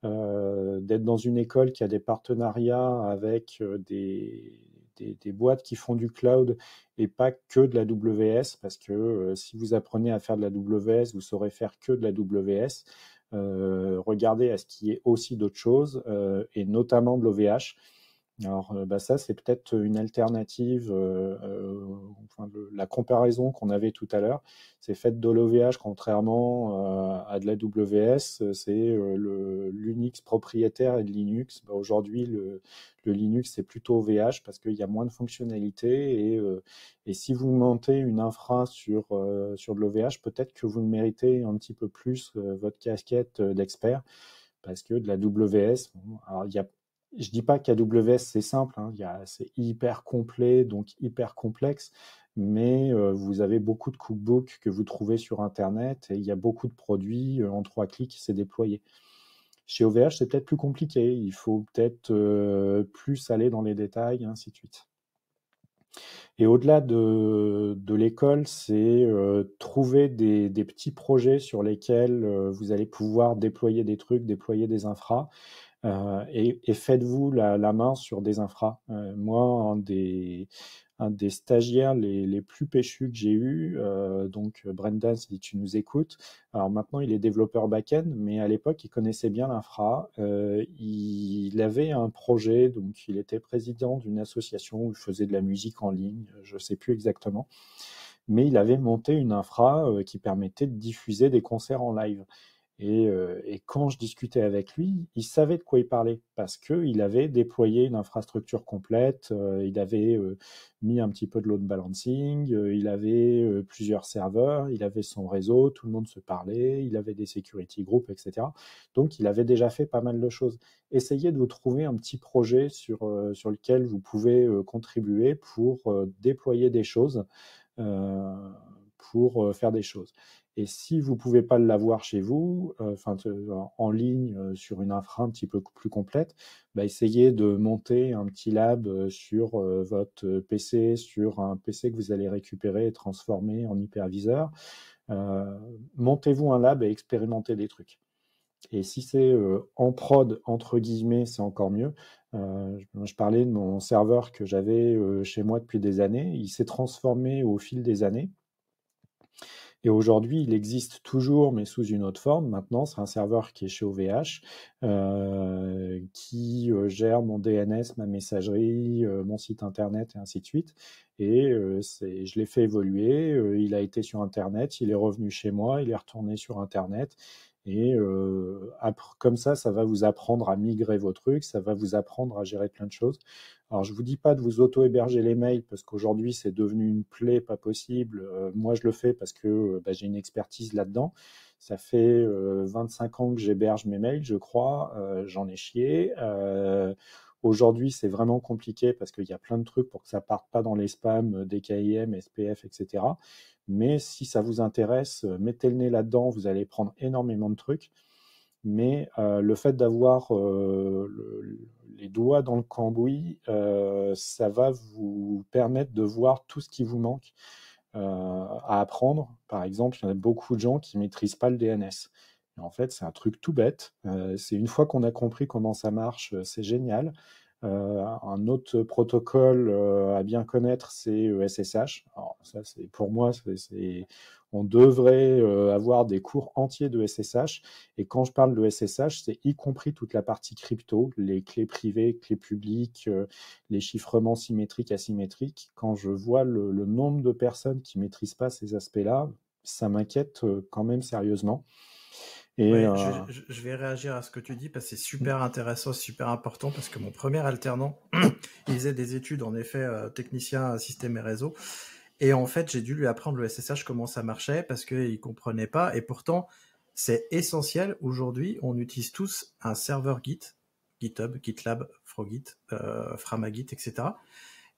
Euh, d'être dans une école qui a des partenariats avec des, des, des, boîtes qui font du cloud et pas que de la WS, parce que si vous apprenez à faire de la WS, vous saurez faire que de la WS. Euh, regarder à ce qui est aussi d'autres choses, euh, et notamment de l'OVH, alors euh, bah ça, c'est peut-être une alternative, la comparaison qu'on avait tout à l'heure, c'est fait de l'OVH contrairement à de la WS, c'est l'Unix propriétaire et de Linux. Bah, aujourd'hui, le, Linux, c'est plutôt OVH parce qu'il y a moins de fonctionnalités et, si vous montez une infra sur, sur de l'OVH, peut-être que vous méritez un petit peu plus votre casquette d'expert parce que de la WS, il y a je dis pas qu'AWS c'est simple, hein. c'est hyper complet, donc hyper complexe, mais euh, vous avez beaucoup de cookbooks que vous trouvez sur Internet et il y a beaucoup de produits euh, en trois clics qui s'est déployé. Chez OVH, c'est peut-être plus compliqué, il faut peut-être euh, plus aller dans les détails, ainsi de suite. Et au-delà de, l'école, c'est trouver des, des, petits projets sur lesquels vous allez pouvoir déployer des trucs, déployer des infras, euh, et, faites-vous la, main sur des infras. Euh, moi, un des, un des stagiaires les, plus péchus que j'ai eu, euh, donc Brendan, si tu nous écoutes, alors maintenant il est développeur back-end, mais à l'époque il connaissait bien l'infra. il, avait un projet, donc il était président d'une association où il faisait de la musique en ligne, je ne sais plus exactement, mais il avait monté une infra qui permettait de diffuser des concerts en live. Euh, et, quand je discutais avec lui, il savait de quoi il parlait parce qu'il avait déployé une infrastructure complète, euh, il avait euh, mis un petit peu de load balancing, il avait plusieurs serveurs, il avait son réseau, tout le monde se parlait, il avait des security groups, etc. Donc il avait déjà fait pas mal de choses. Essayez de vous trouver un petit projet sur, sur lequel vous pouvez contribuer pour déployer des choses pour faire des choses. Et si vous ne pouvez pas l'avoir chez vous, euh, euh, en ligne euh, sur une infra un petit peu plus complète, bah, essayez de monter un petit lab sur votre PC, sur un PC que vous allez récupérer et transformer en hyperviseur. Montez-vous un lab et expérimentez des trucs. Et si c'est en prod, entre guillemets, c'est encore mieux. je, parlais de mon serveur que j'avais chez moi depuis des années. Il s'est transformé au fil des années. Et aujourd'hui, il existe toujours, mais sous une autre forme. Maintenant, c'est un serveur qui est chez OVH, euh, qui euh, gère mon DNS, ma messagerie, euh, mon site internet et ainsi de suite. Et je l'ai fait évoluer. il a été sur internet, il est revenu chez moi, il est retourné sur internet. Et euh, comme ça, ça va vous apprendre à migrer vos trucs, ça va vous apprendre à gérer plein de choses. Alors, je ne vous dis pas de vous auto-héberger les mails parce qu'aujourd'hui, c'est devenu une plaie pas possible. moi, je le fais parce que bah, j'ai une expertise là-dedans. Ça fait 25 ans que j'héberge mes mails, je crois. J'en ai chié. Aujourd'hui, c'est vraiment compliqué parce qu'il y a plein de trucs pour que ça parte pas dans les spams, DKIM, SPF, etc. Mais si ça vous intéresse, euh, mettez le nez là-dedans, vous allez prendre énormément de trucs. Mais euh, le fait d'avoir euh, les doigts dans le cambouis, ça va vous permettre de voir tout ce qui vous manque à apprendre. Par exemple, il y en a beaucoup de gens qui ne maîtrisent pas le DNS. en fait, c'est un truc tout bête. c'est une fois qu'on a compris comment ça marche, c'est génial. Euh, un autre protocole euh, à bien connaître, c'est e SSH. ça, pour moi, on devrait euh, avoir des cours entiers de e SSH. Et quand je parle de e SSH, c'est y compris toute la partie crypto, les clés privées, clés publiques, les chiffrements symétriques, asymétriques. Quand je vois le, le nombre de personnes qui maîtrisent pas ces aspects-là, ça m'inquiète quand même sérieusement. Euh, je, vais réagir à ce que tu dis parce que c'est super intéressant, super important parce que mon premier alternant, il faisait des études en effet euh, technicien euh, système et réseau. Et en fait, j'ai dû lui apprendre le SSH comment ça marchait parce qu'il comprenait pas. Et pourtant, c'est essentiel. Aujourd'hui, on utilise tous un serveur Git, GitHub, GitLab, Frogit, Framagit, etc.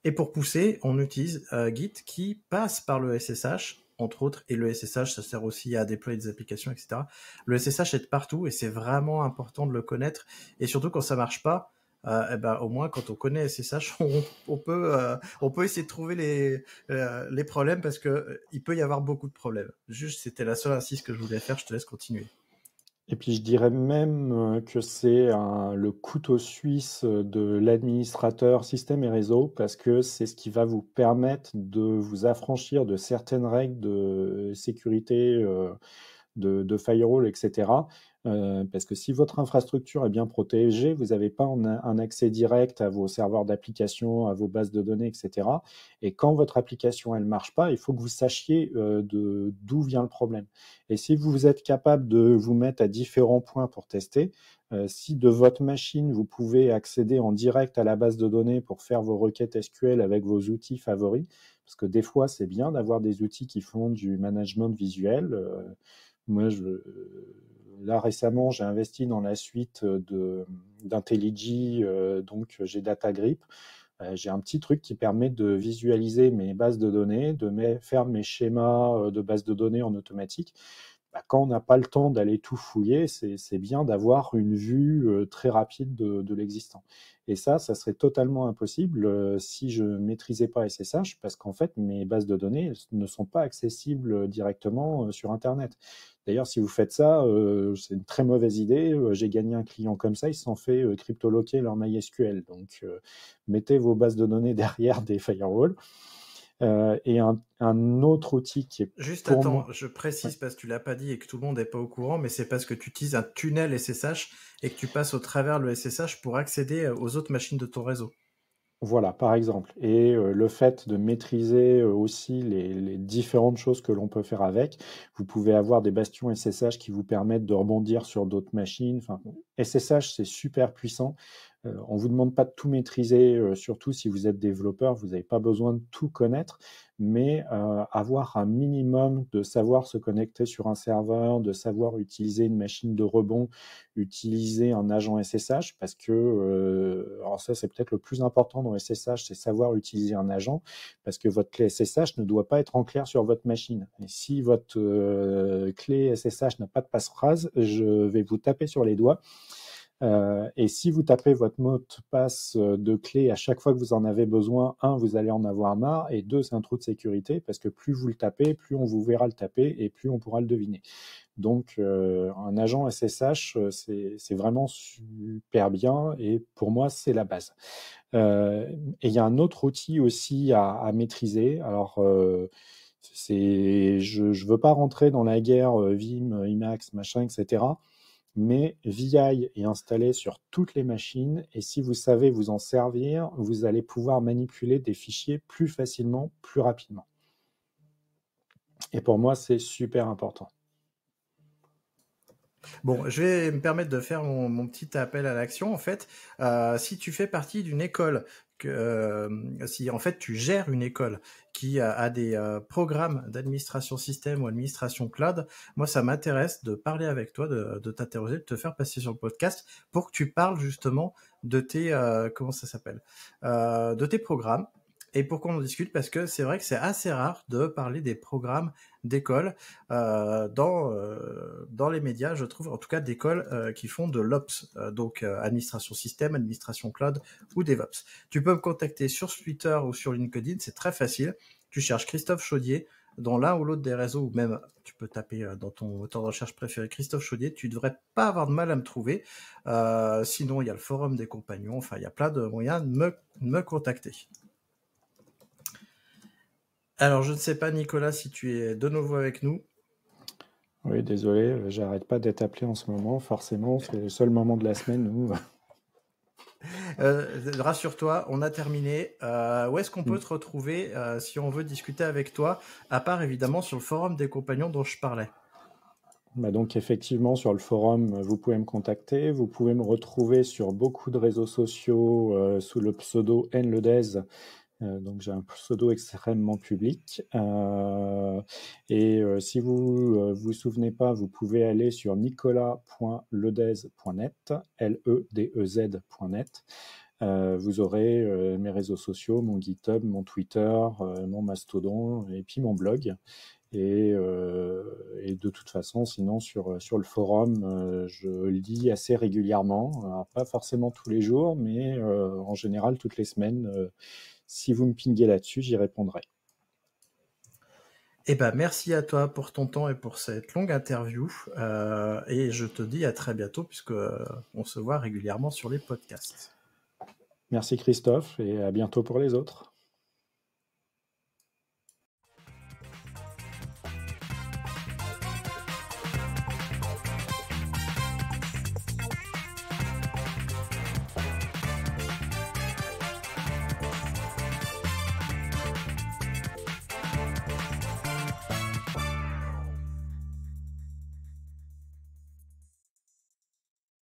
Et pour pousser, on utilise Git qui passe par le SSH entre autres, et le SSH, ça sert aussi à déployer des applications, etc. Le SSH est partout et c'est vraiment important de le connaître. Et surtout quand ça marche pas, euh, eh ben, au moins quand on connaît SSH, on, peut, euh, on peut essayer de trouver les, euh, les problèmes parce qu'il il peut y avoir beaucoup de problèmes. Juste, c'était la seule insiste que je voulais faire. Je te laisse continuer. Et puis je dirais même euh, que c'est le couteau suisse euh, de l'administrateur système et réseau parce que c'est ce qui va vous permettre de vous affranchir de certaines règles de euh, sécurité, de, de firewall, etc. Euh, parce que si votre infrastructure est bien protégée, vous n'avez pas un, accès direct à vos serveurs d'application, à vos bases de données, etc. Et quand votre application, elle marche pas, il faut que vous sachiez euh, d'où vient le problème. Et si vous êtes capable de vous mettre à différents points pour tester, euh, si de votre machine, vous pouvez accéder en direct à la base de données pour faire vos requêtes SQL avec vos outils favoris, parce que des fois, c'est bien d'avoir des outils qui font du management visuel. moi, je là récemment, j'ai investi dans la suite euh, d'IntelliJ, euh, donc euh, j'ai DataGrip. j'ai un petit truc qui permet de visualiser mes bases de données, de faire mes schémas de bases de données en automatique. Bah, quand on n'a pas le temps d'aller tout fouiller, c'est bien d'avoir une vue euh, très rapide de, l'existant. Et ça, ça serait totalement impossible euh, si je maîtrisais pas SSH, parce qu'en fait, mes bases de données ne sont pas accessibles euh, directement sur Internet. D'ailleurs, si vous faites ça, c'est une très mauvaise idée. J'ai gagné un client comme ça, ils s'en fait cryptoloquer leur MySQL. Donc, mettez vos bases de données derrière des firewalls. Euh, et un, autre outil qui est. Juste attends, je précise parce que tu l'as pas dit et que tout le monde n'est pas au courant, mais c'est parce que tu utilises un tunnel SSH et que tu passes au travers le SSH pour accéder euh, aux autres machines de ton réseau. Voilà, par exemple. Et euh, le fait de maîtriser euh, aussi les, différentes choses que l'on peut faire avec, vous pouvez avoir des bastions SSH qui vous permettent de rebondir sur d'autres machines. Enfin, SSH, c'est super puissant. Euh, on ne vous demande pas de tout maîtriser, surtout si vous êtes développeur, vous n'avez pas besoin de tout connaître, mais euh, avoir un minimum de savoir se connecter sur un serveur, de savoir utiliser une machine de rebond, utiliser un agent SSH, parce que, euh, alors ça c'est peut-être le plus important dans SSH, c'est savoir utiliser un agent, parce que votre clé SSH ne doit pas être en clair sur votre machine. Et si votre euh, clé SSH n'a pas de passe-phrase, je vais vous taper sur les doigts euh, et si vous tapez votre mot de passe euh, de clé à chaque fois que vous en avez besoin, un, vous allez en avoir marre, et deux, c'est un trou de sécurité, parce que plus vous le tapez, plus on vous verra le taper, et plus on pourra le deviner. Donc, euh, un agent SSH, c'est vraiment super bien, et pour moi, c'est la base. et il y a un autre outil aussi à, à maîtriser. Alors, je ne veux pas rentrer dans la guerre Vim, IMAX, machin, etc mais VI est installé sur toutes les machines et si vous savez vous en servir, vous allez pouvoir manipuler des fichiers plus facilement, plus rapidement. Et pour moi, c'est super important. Bon, je vais me permettre de faire mon, petit appel à l'action. En fait, euh, si tu fais partie d'une école, euh, si en fait tu gères une école qui a, des euh, programmes d'administration système ou administration cloud, moi ça m'intéresse de parler avec toi, de, de t'interroger, de te faire passer sur le podcast pour que tu parles justement de tes comment ça s'appelle, de tes programmes et pourquoi on en discute Parce que c'est vrai que c'est assez rare de parler des programmes d'école euh, dans euh, dans les médias, je trouve, en tout cas d'écoles euh, qui font de l'ops, donc administration système, administration cloud ou DevOps. Tu peux me contacter sur Twitter ou sur LinkedIn, c'est très facile. Tu cherches Christophe Chaudier dans l'un ou l'autre des réseaux, ou même tu peux taper dans ton moteur de recherche préféré Christophe Chaudier, tu ne devrais pas avoir de mal à me trouver. sinon, il y a le forum des compagnons, enfin, il y a plein de moyens de me contacter. Alors, je ne sais pas, Nicolas, si tu es de nouveau avec nous. Oui, désolé, j'arrête pas d'être appelé en ce moment. Forcément, c'est le seul moment de la semaine où. Euh, rassure-toi, on a terminé. Euh, où est-ce qu'on peut mm. te retrouver euh, si on veut discuter avec toi, à part évidemment sur le forum des compagnons dont je parlais bah, donc effectivement, sur le forum, vous pouvez me contacter, vous pouvez me retrouver sur beaucoup de réseaux sociaux sous le pseudo Ledez. Euh, donc j'ai un pseudo extrêmement public. Euh, et euh, si vous vous souvenez pas, vous pouvez aller sur nicolas.ledez.net, L-E-D-E-Z.net. E e vous aurez mes réseaux sociaux, mon GitHub, mon Twitter, mon Mastodon et puis mon blog. Et, de toute façon, sinon sur, sur le forum, euh, je lis assez régulièrement, pas forcément tous les jours, mais en général toutes les semaines, si vous me pinguez là-dessus, j'y répondrai. Eh ben, merci à toi pour ton temps et pour cette longue interview. Euh, et je te dis à très bientôt, puisque euh, on se voit régulièrement sur les podcasts. Merci Christophe, et à bientôt pour les autres.